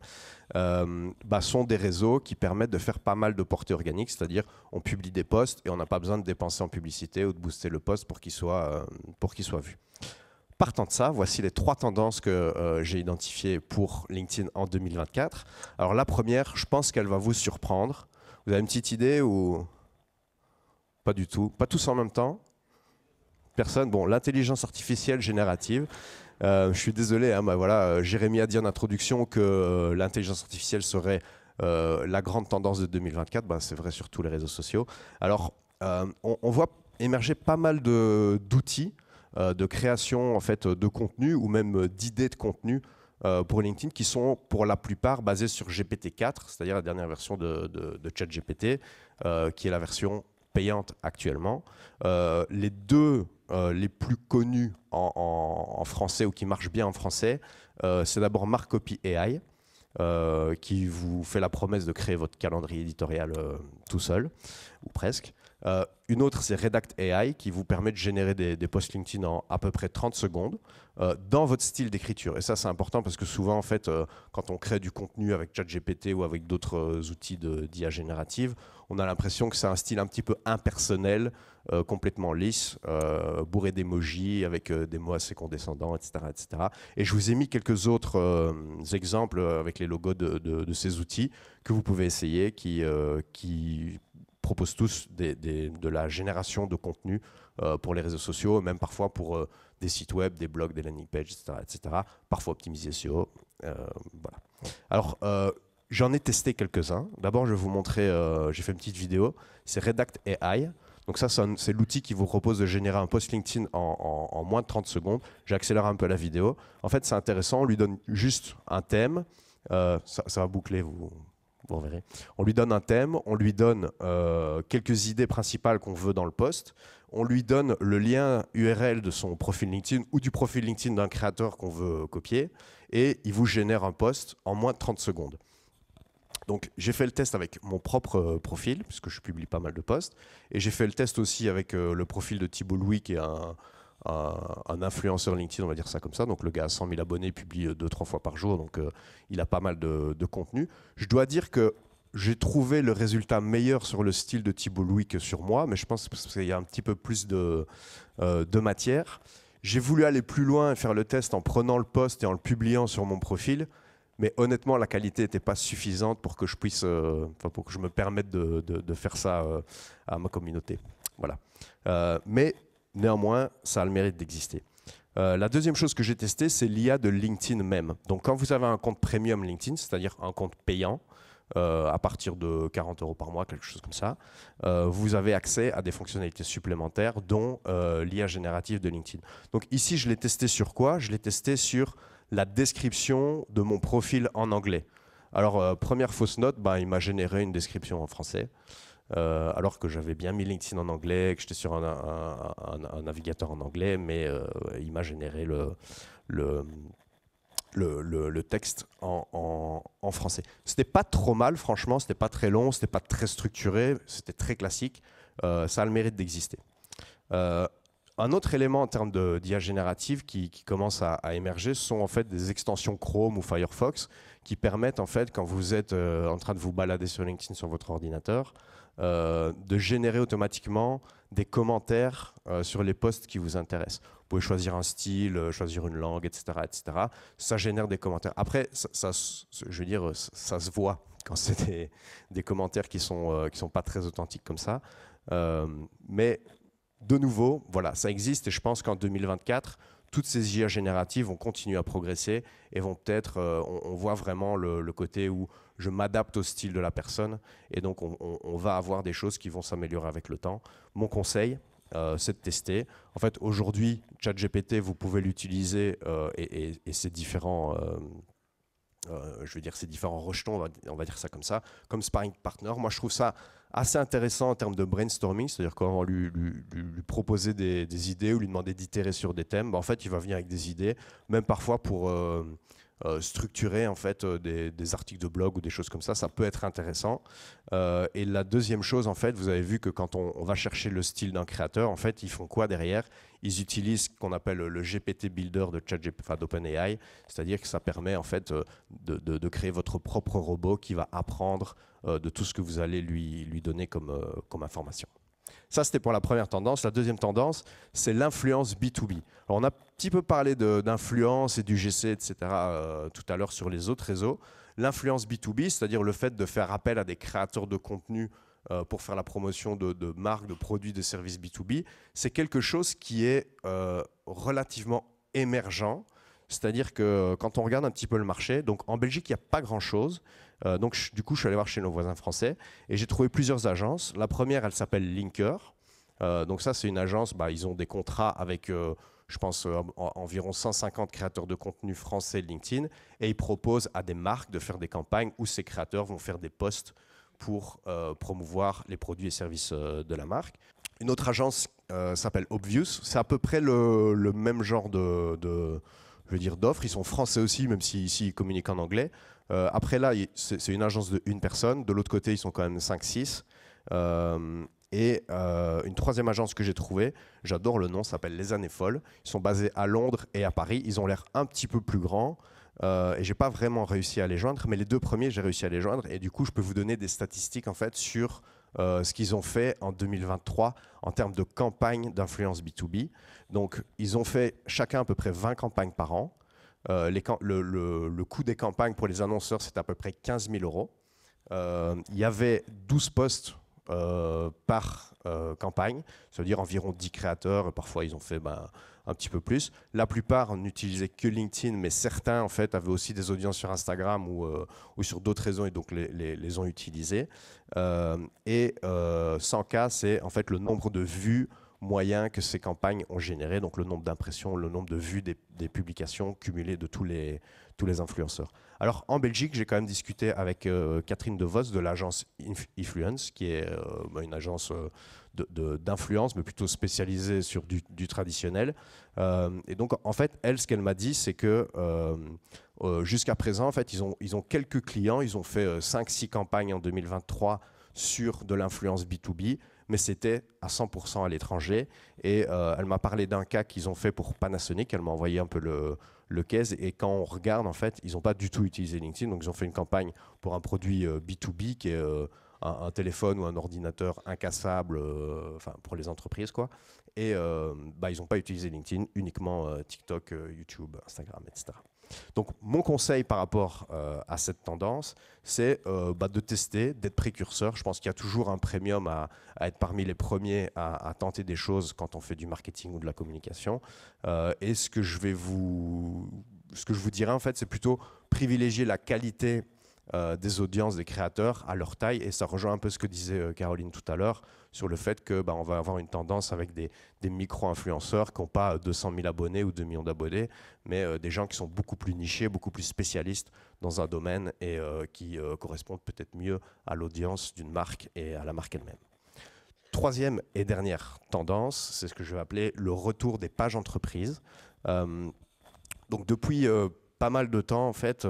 euh, bah, sont des réseaux qui permettent de faire pas mal de portée organique, c'est-à-dire on publie des posts et on n'a pas besoin de dépenser en publicité ou de booster le post pour qu'il soit, euh, soit vu. Partant de ça, voici les trois tendances que euh, j'ai identifiées pour LinkedIn en 2024. Alors la première, je pense qu'elle va vous surprendre. Vous avez une petite idée ou pas du tout Pas tous en même temps Personne Bon, l'intelligence artificielle générative. Euh, je suis désolé, hein, voilà, euh, Jérémy a dit en introduction que l'intelligence artificielle serait la grande tendance de 2024. Bah, ben, C'est vrai sur tous les réseaux sociaux. Alors, on, on voit émerger pas mal d'outils euh, de création en fait, euh, de contenu ou même euh, d'idées de contenu pour LinkedIn qui sont pour la plupart basées sur GPT-4, c'est-à-dire la dernière version de, de, ChatGPT, qui est la version payante actuellement. les deux les plus connus en, français ou qui marchent bien en français, c'est d'abord Marcopy AI. qui vous fait la promesse de créer votre calendrier éditorial tout seul, ou presque. Euh, une autre, c'est Redact AI qui vous permet de générer des, des posts LinkedIn en à peu près 30 secondes euh, dans votre style d'écriture. Et ça, c'est important parce que souvent, en fait, euh, quand on crée du contenu avec ChatGPT ou avec d'autres outils d'IA générative, on a l'impression que c'est un style un petit peu impersonnel, complètement lisse, bourré d'émojis, avec des mots assez condescendants, etc., etc. Et je vous ai mis quelques autres exemples avec les logos de, de, ces outils que vous pouvez essayer qui, qui proposent tous de la génération de contenu euh, pour les réseaux sociaux, même parfois pour euh, des sites web, des blogs, des landing pages, etc. parfois optimisé SEO. Euh, voilà. Alors, j'en ai testé quelques-uns. D'abord, je vais vous montrer, j'ai fait une petite vidéo, c'est Redact AI. Donc ça, c'est l'outil qui vous propose de générer un post LinkedIn en, moins de 30 secondes. J'accélère un peu la vidéo. En fait, c'est intéressant, on lui donne juste un thème. Ça, ça va boucler, vous, on lui donne un thème, on lui donne euh, quelques idées principales qu'on veut dans le poste, on lui donne le lien URL de son profil LinkedIn ou du profil LinkedIn d'un créateur qu'on veut copier, et il vous génère un poste en moins de 30 secondes. Donc j'ai fait le test avec mon propre euh, profil, puisque je publie pas mal de posts, et j'ai fait le test aussi avec euh, le profil de Thibault Louis, qui est un, un, influenceur LinkedIn, on va dire ça comme ça. Donc le gars a 100 000 abonnés, publie deux trois fois par jour, donc euh, il a pas mal de, contenu. Je dois dire que j'ai trouvé le résultat meilleur sur le style de Thibault Louis que sur moi, mais je pense qu'il y a un petit peu plus de, euh, de matière. J'ai voulu aller plus loin et faire le test en prenant le poste et en le publiant sur mon profil, mais honnêtement, la qualité n'était pas suffisante pour que je puisse, euh, enfin pour que je me permette de, faire ça à ma communauté. Voilà. mais Néanmoins, ça a le mérite d'exister. Euh, la deuxième chose que j'ai testée, c'est l'IA de LinkedIn même. Donc quand vous avez un compte premium LinkedIn, c'est-à-dire un compte payant, euh, à partir de 40 euros par mois, quelque chose comme ça, euh, vous avez accès à des fonctionnalités supplémentaires, dont l'IA générative de LinkedIn. Donc ici, je l'ai testé sur quoi Je l'ai testé sur la description de mon profil en anglais. Alors, première fausse note, bah, il m'a généré une description en français. Euh, alors que j'avais bien mis LinkedIn en anglais, que j'étais sur un, navigateur en anglais, mais euh, il m'a généré le, texte en, français. Ce français. pas trop mal, franchement, ce c'était pas très long, ce c'était pas très structuré, c'était très classique. Euh, ça a le mérite d'exister. un autre élément en termes d'IA générative qui, commence à, émerger sont en fait des extensions Chrome ou Firefox qui permettent en fait quand vous êtes en train de vous balader sur LinkedIn sur votre ordinateur, euh, de générer automatiquement des commentaires euh, sur les posts qui vous intéressent. Vous pouvez choisir un style, euh, choisir une langue, etc. etc. Ça génère des commentaires. Après, ça, je veux dire, ça, se voit quand c'est des, commentaires qui ne sont, qui sont pas très authentiques comme ça. mais de nouveau, voilà, ça existe et je pense qu'en 2024, toutes ces IA génératives vont continuer à progresser et vont peut-être, euh, on, voit vraiment le, côté où je m'adapte au style de la personne et donc on, va avoir des choses qui vont s'améliorer avec le temps. Mon conseil, euh, c'est de tester. En fait, aujourd'hui, ChatGPT, vous pouvez l'utiliser euh, et, ses différents, je veux dire, ces différents rejetons, on va, on va dire ça comme ça, comme sparring partner. Moi, je trouve ça assez intéressant en termes de brainstorming, c'est-à-dire quand on lui, lui, proposer des, idées ou lui demander d'itérer sur des thèmes, bah, en fait, il va venir avec des idées, même parfois pour euh, euh, structurer en fait euh, des, articles de blog ou des choses comme ça, ça peut être intéressant. et la deuxième chose, en fait, vous avez vu que quand on, va chercher le style d'un créateur, en fait, ils font quoi derrière ils utilisent ce qu'on appelle le GPT Builder de enfin d'OpenAI, c'est-à-dire que ça permet en fait de, de, créer votre propre robot qui va apprendre euh, de tout ce que vous allez lui, donner euh, comme, information. Ça, c'était pour la première tendance. La deuxième tendance, c'est l'influence B2B. on a un petit peu parlé d'influence et du GC, etc., euh, tout à l'heure sur les autres réseaux. L'influence B2B, c'est-à-dire le fait de faire appel à des créateurs de contenu pour faire la promotion de, marques, de produits, de services B2B, c'est quelque chose qui est relativement émergent c'est-à-dire que euh, quand on regarde un petit peu le marché, donc en Belgique, il n'y a pas grand-chose. Euh, donc du coup, je suis allé voir chez nos voisins français et j'ai trouvé plusieurs agences. La première, elle s'appelle Linker. Euh, donc ça, c'est une agence, bah, ils ont des contrats avec, je pense, environ 150 créateurs de contenu français LinkedIn et ils proposent à des marques de faire des campagnes où ces créateurs vont faire des posts pour promouvoir les produits et services de la marque. Une autre agence s'appelle Obvious. C'est à peu près le, même genre de je veux dire, d'offres. Ils sont français aussi, même si ici ils communiquent en anglais. Euh, après là, c'est une agence de une personne. De l'autre côté, ils sont quand même 5-6. Euh, et euh, une troisième agence que j'ai trouvée, j'adore le nom, s'appelle Les Années Folles. Ils sont basés à Londres et à Paris. Ils ont l'air un petit peu plus grands. Euh, et j'ai pas vraiment réussi à les joindre, mais les deux premiers, j'ai réussi à les joindre. Et du coup, je peux vous donner des statistiques en fait sur euh, ce qu'ils ont fait en 2023 en termes de campagne d'influence B2B. Donc, ils ont fait chacun à peu près 20 campagnes par an. Euh, le, coût des campagnes pour les annonceurs, c'est à peu près 15 000 euros. Euh, il y avait 12 postes par campagne, c'est-à-dire environ 10 créateurs. Parfois, ils ont fait ben, un petit peu plus. La plupart n'utilisaient que LinkedIn, mais certains en fait avaient aussi des audiences sur Instagram ou, euh, sur d'autres réseaux et donc les, ont utilisés. Euh, et 100K, euh, c'est en fait le nombre de vues moyens que ces campagnes ont généré, donc le nombre d'impressions, le nombre de vues des, des, publications cumulées de tous les, tous les influenceurs. Alors en Belgique, j'ai quand même discuté avec euh, Catherine de Vos de l'agence Influence, qui est euh, bah, une agence euh, d'influence, mais plutôt spécialisée sur du, traditionnel. et donc en fait, elle, ce qu'elle m'a dit, c'est que jusqu'à présent, en fait, ils ont, quelques clients, ils ont fait 5-6 campagnes en 2023 sur de l'influence B2B mais c'était à 100% à l'étranger. Et elle m'a parlé d'un cas qu'ils ont fait pour Panasonic. Elle m'a envoyé un peu le, le Et quand on regarde, en fait, ils n'ont pas du tout utilisé LinkedIn. Donc, ils ont fait une campagne pour un produit B2B euh, qui est euh, un, téléphone ou un ordinateur incassable euh, pour les entreprises. Quoi. Et bah, ils n'ont pas utilisé LinkedIn, uniquement TikTok, YouTube, Instagram, etc. Donc mon conseil par rapport euh, à cette tendance, c'est euh, bah, de tester, d'être précurseur. Je pense qu'il y a toujours un premium à, être parmi les premiers à, tenter des choses quand on fait du marketing ou de la communication. Euh, et ce que je vais vous, ce que je vous dirais en fait, c'est plutôt privilégier la qualité euh, des audiences des créateurs à leur taille. Et ça rejoint un peu ce que disait euh, Caroline tout à l'heure sur le fait que bah, on va avoir une tendance avec des, micro-influenceurs qui n'ont pas 200 euh, 000 abonnés ou 2 millions d'abonnés, mais des gens qui sont beaucoup plus nichés, beaucoup plus spécialistes dans un domaine et qui correspondent peut-être mieux à l'audience d'une marque et à la marque elle-même. Troisième et dernière tendance, c'est ce que je vais appeler le retour des pages entreprises. donc depuis pas mal de temps, en fait,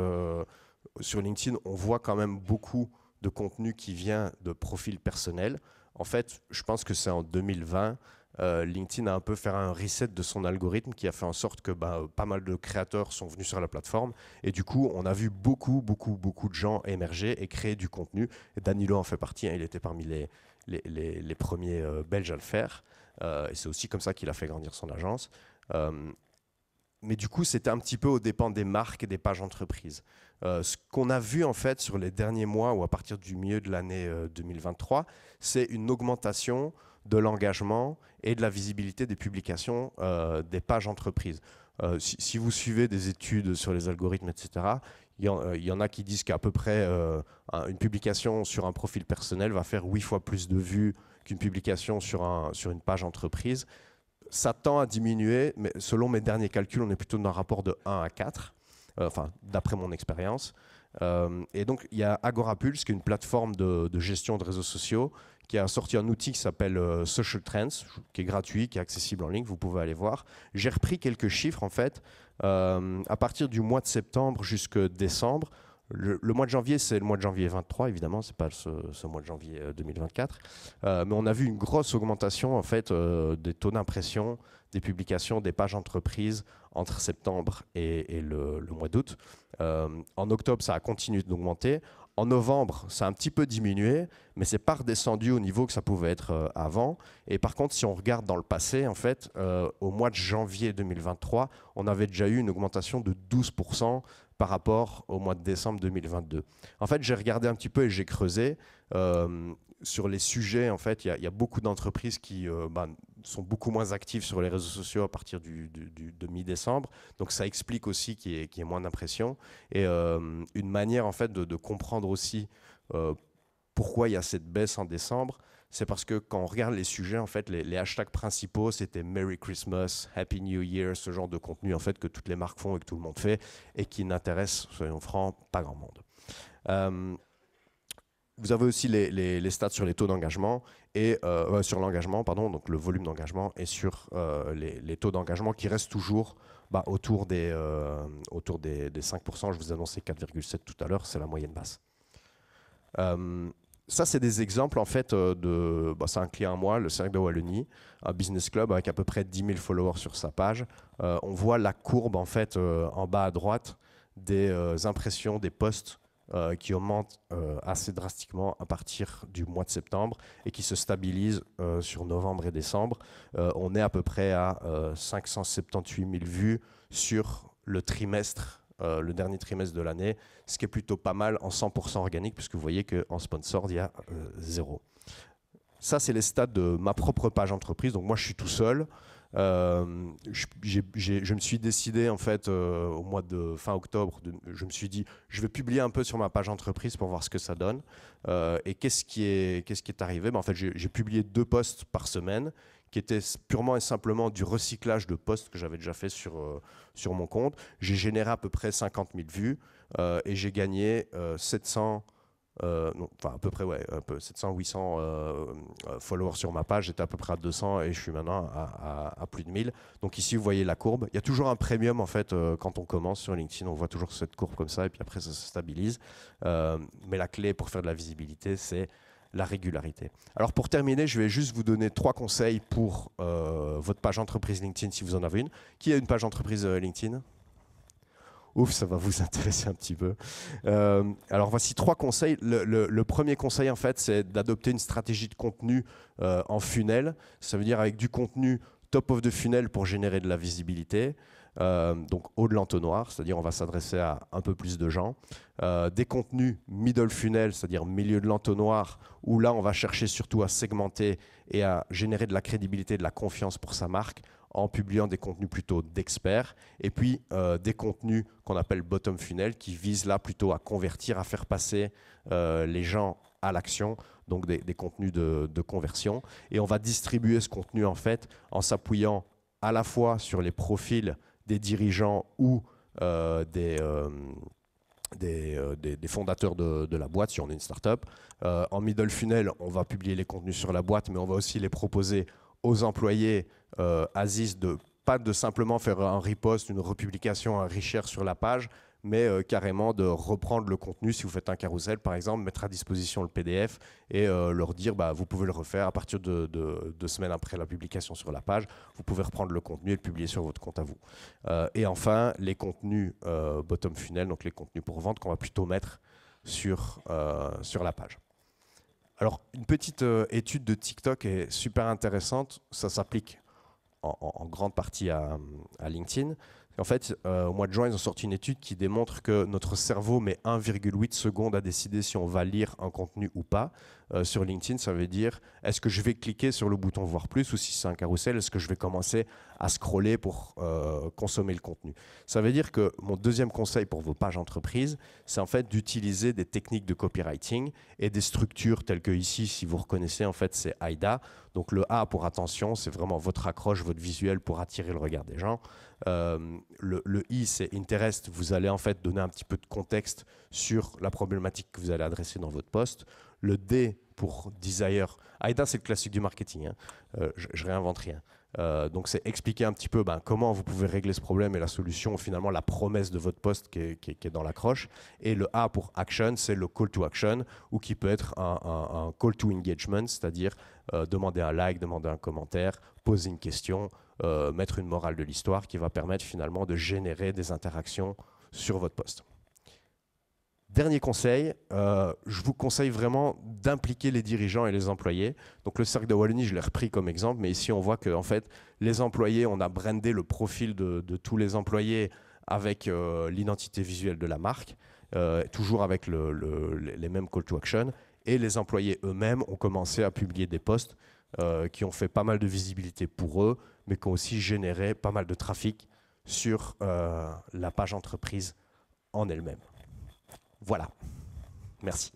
sur LinkedIn, on voit quand même beaucoup de contenu qui vient de profils personnels. En fait, je pense que c'est en 2020, euh, LinkedIn a un peu fait un reset de son algorithme qui a fait en sorte que ben, euh, pas mal de créateurs sont venus sur la plateforme. Et du coup, on a vu beaucoup, beaucoup, beaucoup de gens émerger et créer du contenu. Danilo en fait partie, hein. il était parmi les, premiers euh, Belges à le faire. et c'est aussi comme ça qu'il a fait grandir son agence. mais du coup, c'était un petit peu aux dépens des marques et des pages entreprises. Euh, ce qu'on a vu en fait sur les derniers mois ou à partir du milieu de l'année 2023, euh, c'est une augmentation de l'engagement et de la visibilité des publications euh, des pages entreprises. si, vous suivez des études sur les algorithmes, etc., il y, en, a qui disent qu'à peu près une publication sur un profil personnel va faire huit fois plus de vues qu'une publication sur, sur une page entreprise. Ça tend à diminuer, mais selon mes derniers calculs, on est plutôt dans un rapport de 1 à 4. Euh, enfin d'après mon expérience. Euh, et donc il y a Agorapulse, qui est une plateforme de, gestion de réseaux sociaux, qui a sorti un outil qui s'appelle euh, Social Trends, qui est gratuit, qui est accessible en ligne, vous pouvez aller voir. J'ai repris quelques chiffres en fait. à partir du mois de septembre jusqu'à décembre, le, mois de janvier, c'est le mois de janvier 23, évidemment, ce n'est pas ce, mois de janvier 2024. mais on a vu une grosse augmentation en fait des taux d'impression, des publications des pages entreprises entre septembre et, le, mois d'août. Euh, en octobre, ça a continué d'augmenter. En novembre, ça a un petit peu diminué, mais c'est pas redescendu au niveau que ça pouvait être euh, avant. Et par contre, si on regarde dans le passé, en fait, euh, au mois de janvier 2023, on avait déjà eu une augmentation de 12% par rapport au mois de décembre 2022. En fait, j'ai regardé un petit peu et j'ai creusé. sur les sujets, en fait, il y, a beaucoup d'entreprises qui ben, sont beaucoup moins actifs sur les réseaux sociaux à partir du, demi de mi-décembre. Donc ça explique aussi qu'il y, ait moins d'impression. Et euh, une manière en fait de, comprendre aussi euh, pourquoi il y a cette baisse en décembre, c'est parce que quand on regarde les sujets, en fait, les, hashtags principaux, c'était Merry Christmas, Happy New Year, ce genre de contenu en fait que toutes les marques font et que tout le monde fait et qui n'intéresse, soyons francs, pas grand monde. Euh, vous avez aussi les, stats sur les taux d'engagement et euh, euh, sur l'engagement, pardon, donc le volume d'engagement et sur euh, les, taux d'engagement qui restent toujours bah, autour, des, autour des, 5%. Je vous annonçais 4,7 tout à l'heure, c'est la moyenne basse. ça, c'est des exemples en fait de. Bah, c'est un client à moi, le Cercle de Wallonie, un business club avec à peu près 10 000 followers sur sa page. on voit la courbe en fait en bas à droite des impressions des posts euh, qui augmente euh, assez drastiquement à partir du mois de septembre et qui se stabilise euh, sur novembre et décembre. on est à peu près à 578 000 vues sur le trimestre, le dernier trimestre de l'année, ce qui est plutôt pas mal en 100% organique, puisque vous voyez qu'en sponsor, il y a zéro. Ça, c'est les stats de ma propre page entreprise. Donc moi, je suis tout seul. Euh, je, me suis décidé en fait euh, au mois de fin octobre, je me suis dit je vais publier un peu sur ma page entreprise pour voir ce que ça donne. Euh, et qu'est-ce qui est qu'est-ce qui est arrivé ben, en fait j'ai publié deux posts par semaine qui étaient purement et simplement du recyclage de posts que j'avais déjà fait sur sur mon compte. J'ai généré à peu près 50 000 vues et j'ai gagné 700 euh, enfin à peu près 700 800 euh, euh, followers sur ma page, j'étais à peu près à 200 et je suis maintenant à, plus de 1000. Donc ici vous voyez la courbe, il y a toujours un premium en fait quand on commence sur LinkedIn, on voit toujours cette courbe comme ça et puis après ça se stabilise. mais la clé pour faire de la visibilité, c'est la régularité. Alors pour terminer, je vais juste vous donner trois conseils pour votre page entreprise LinkedIn si vous en avez une. Qui a une page entreprise LinkedIn ouf, ça va vous (laughs) intéresser un petit peu. Euh, alors voici trois conseils. Le, premier conseil, en fait, c'est d'adopter une stratégie de contenu euh, en funnel. Ça veut dire avec du contenu top of the funnel pour générer de la visibilité. Euh, donc haut de l'entonnoir, c'est-à-dire on va s'adresser à un peu plus de gens. des contenus middle funnel, c'est-à-dire milieu de l'entonnoir, où là on va chercher surtout à segmenter et à générer de la crédibilité, de la confiance pour sa marque en publiant des contenus plutôt d'experts et puis euh, des contenus qu'on appelle bottom funnel qui visent là plutôt à convertir, à faire passer euh, les gens à l'action, donc des, contenus de, conversion. Et on va distribuer ce contenu en fait en s'appuyant à la fois sur les profils des dirigeants ou euh, des, des, fondateurs de, la boîte, si on est une startup. up en middle funnel, on va publier les contenus sur la boîte, mais on va aussi les proposer aux employés euh, de pas de simplement faire un repost, une republication, un recherche sur la page, mais euh, carrément de reprendre le contenu si vous faites un carrousel par exemple, mettre à disposition le PDF et euh, leur dire bah, vous pouvez le refaire à partir de, deux semaines après la publication sur la page, vous pouvez reprendre le contenu et le publier sur votre compte à vous. Euh, et enfin, les contenus bottom funnel, donc les contenus pour vente qu'on va plutôt mettre sur, sur la page. Alors, une petite euh, étude de TikTok est super intéressante. Ça s'applique en, grande partie à LinkedIn. En fait, euh, au mois de juin, ils ont sorti une étude qui démontre que notre cerveau met 1,8 secondes à décider si on va lire un contenu ou pas. Euh, sur LinkedIn, ça veut dire est-ce que je vais cliquer sur le bouton voir plus ou si c'est un carrousel, est-ce que je vais commencer à scroller pour euh, consommer le contenu. Ça veut dire que mon deuxième conseil pour vos pages entreprises, c'est en fait d'utiliser des techniques de copywriting et des structures telles que ici, si vous reconnaissez, en fait, c'est AIDA. Donc le A pour attention, c'est vraiment votre accroche, votre visuel pour attirer le regard des gens. Euh, le, I, c'est interest. Vous allez en fait donner un petit peu de contexte sur la problématique que vous allez adresser dans votre poste. Le D pour desire. AIDA, ah, c'est le classique du marketing. Hein. Euh, je, réinvente rien. Euh, donc, c'est expliquer un petit peu ben, comment vous pouvez régler ce problème et la solution, finalement, la promesse de votre poste qui est, qui qui dans l'accroche. Et le A pour action, c'est le call to action ou qui peut être un, call to engagement, c'est-à-dire demander un like, demander un commentaire, poser une question, euh, mettre une morale de l'histoire qui va permettre finalement de générer des interactions sur votre poste. Dernier conseil, euh, je vous conseille vraiment d'impliquer les dirigeants et les employés. Donc le cercle de Wallonie, je l'ai repris comme exemple, mais ici on voit que fait les employés, on a brandé le profil de, tous les employés avec euh, l'identité visuelle de la marque, toujours avec les mêmes call to action. Et les employés eux-mêmes ont commencé à publier des posts qui ont fait pas mal de visibilité pour eux, mais qui ont aussi généré pas mal de trafic sur euh, la page entreprise en elle-même. Voilà. Merci.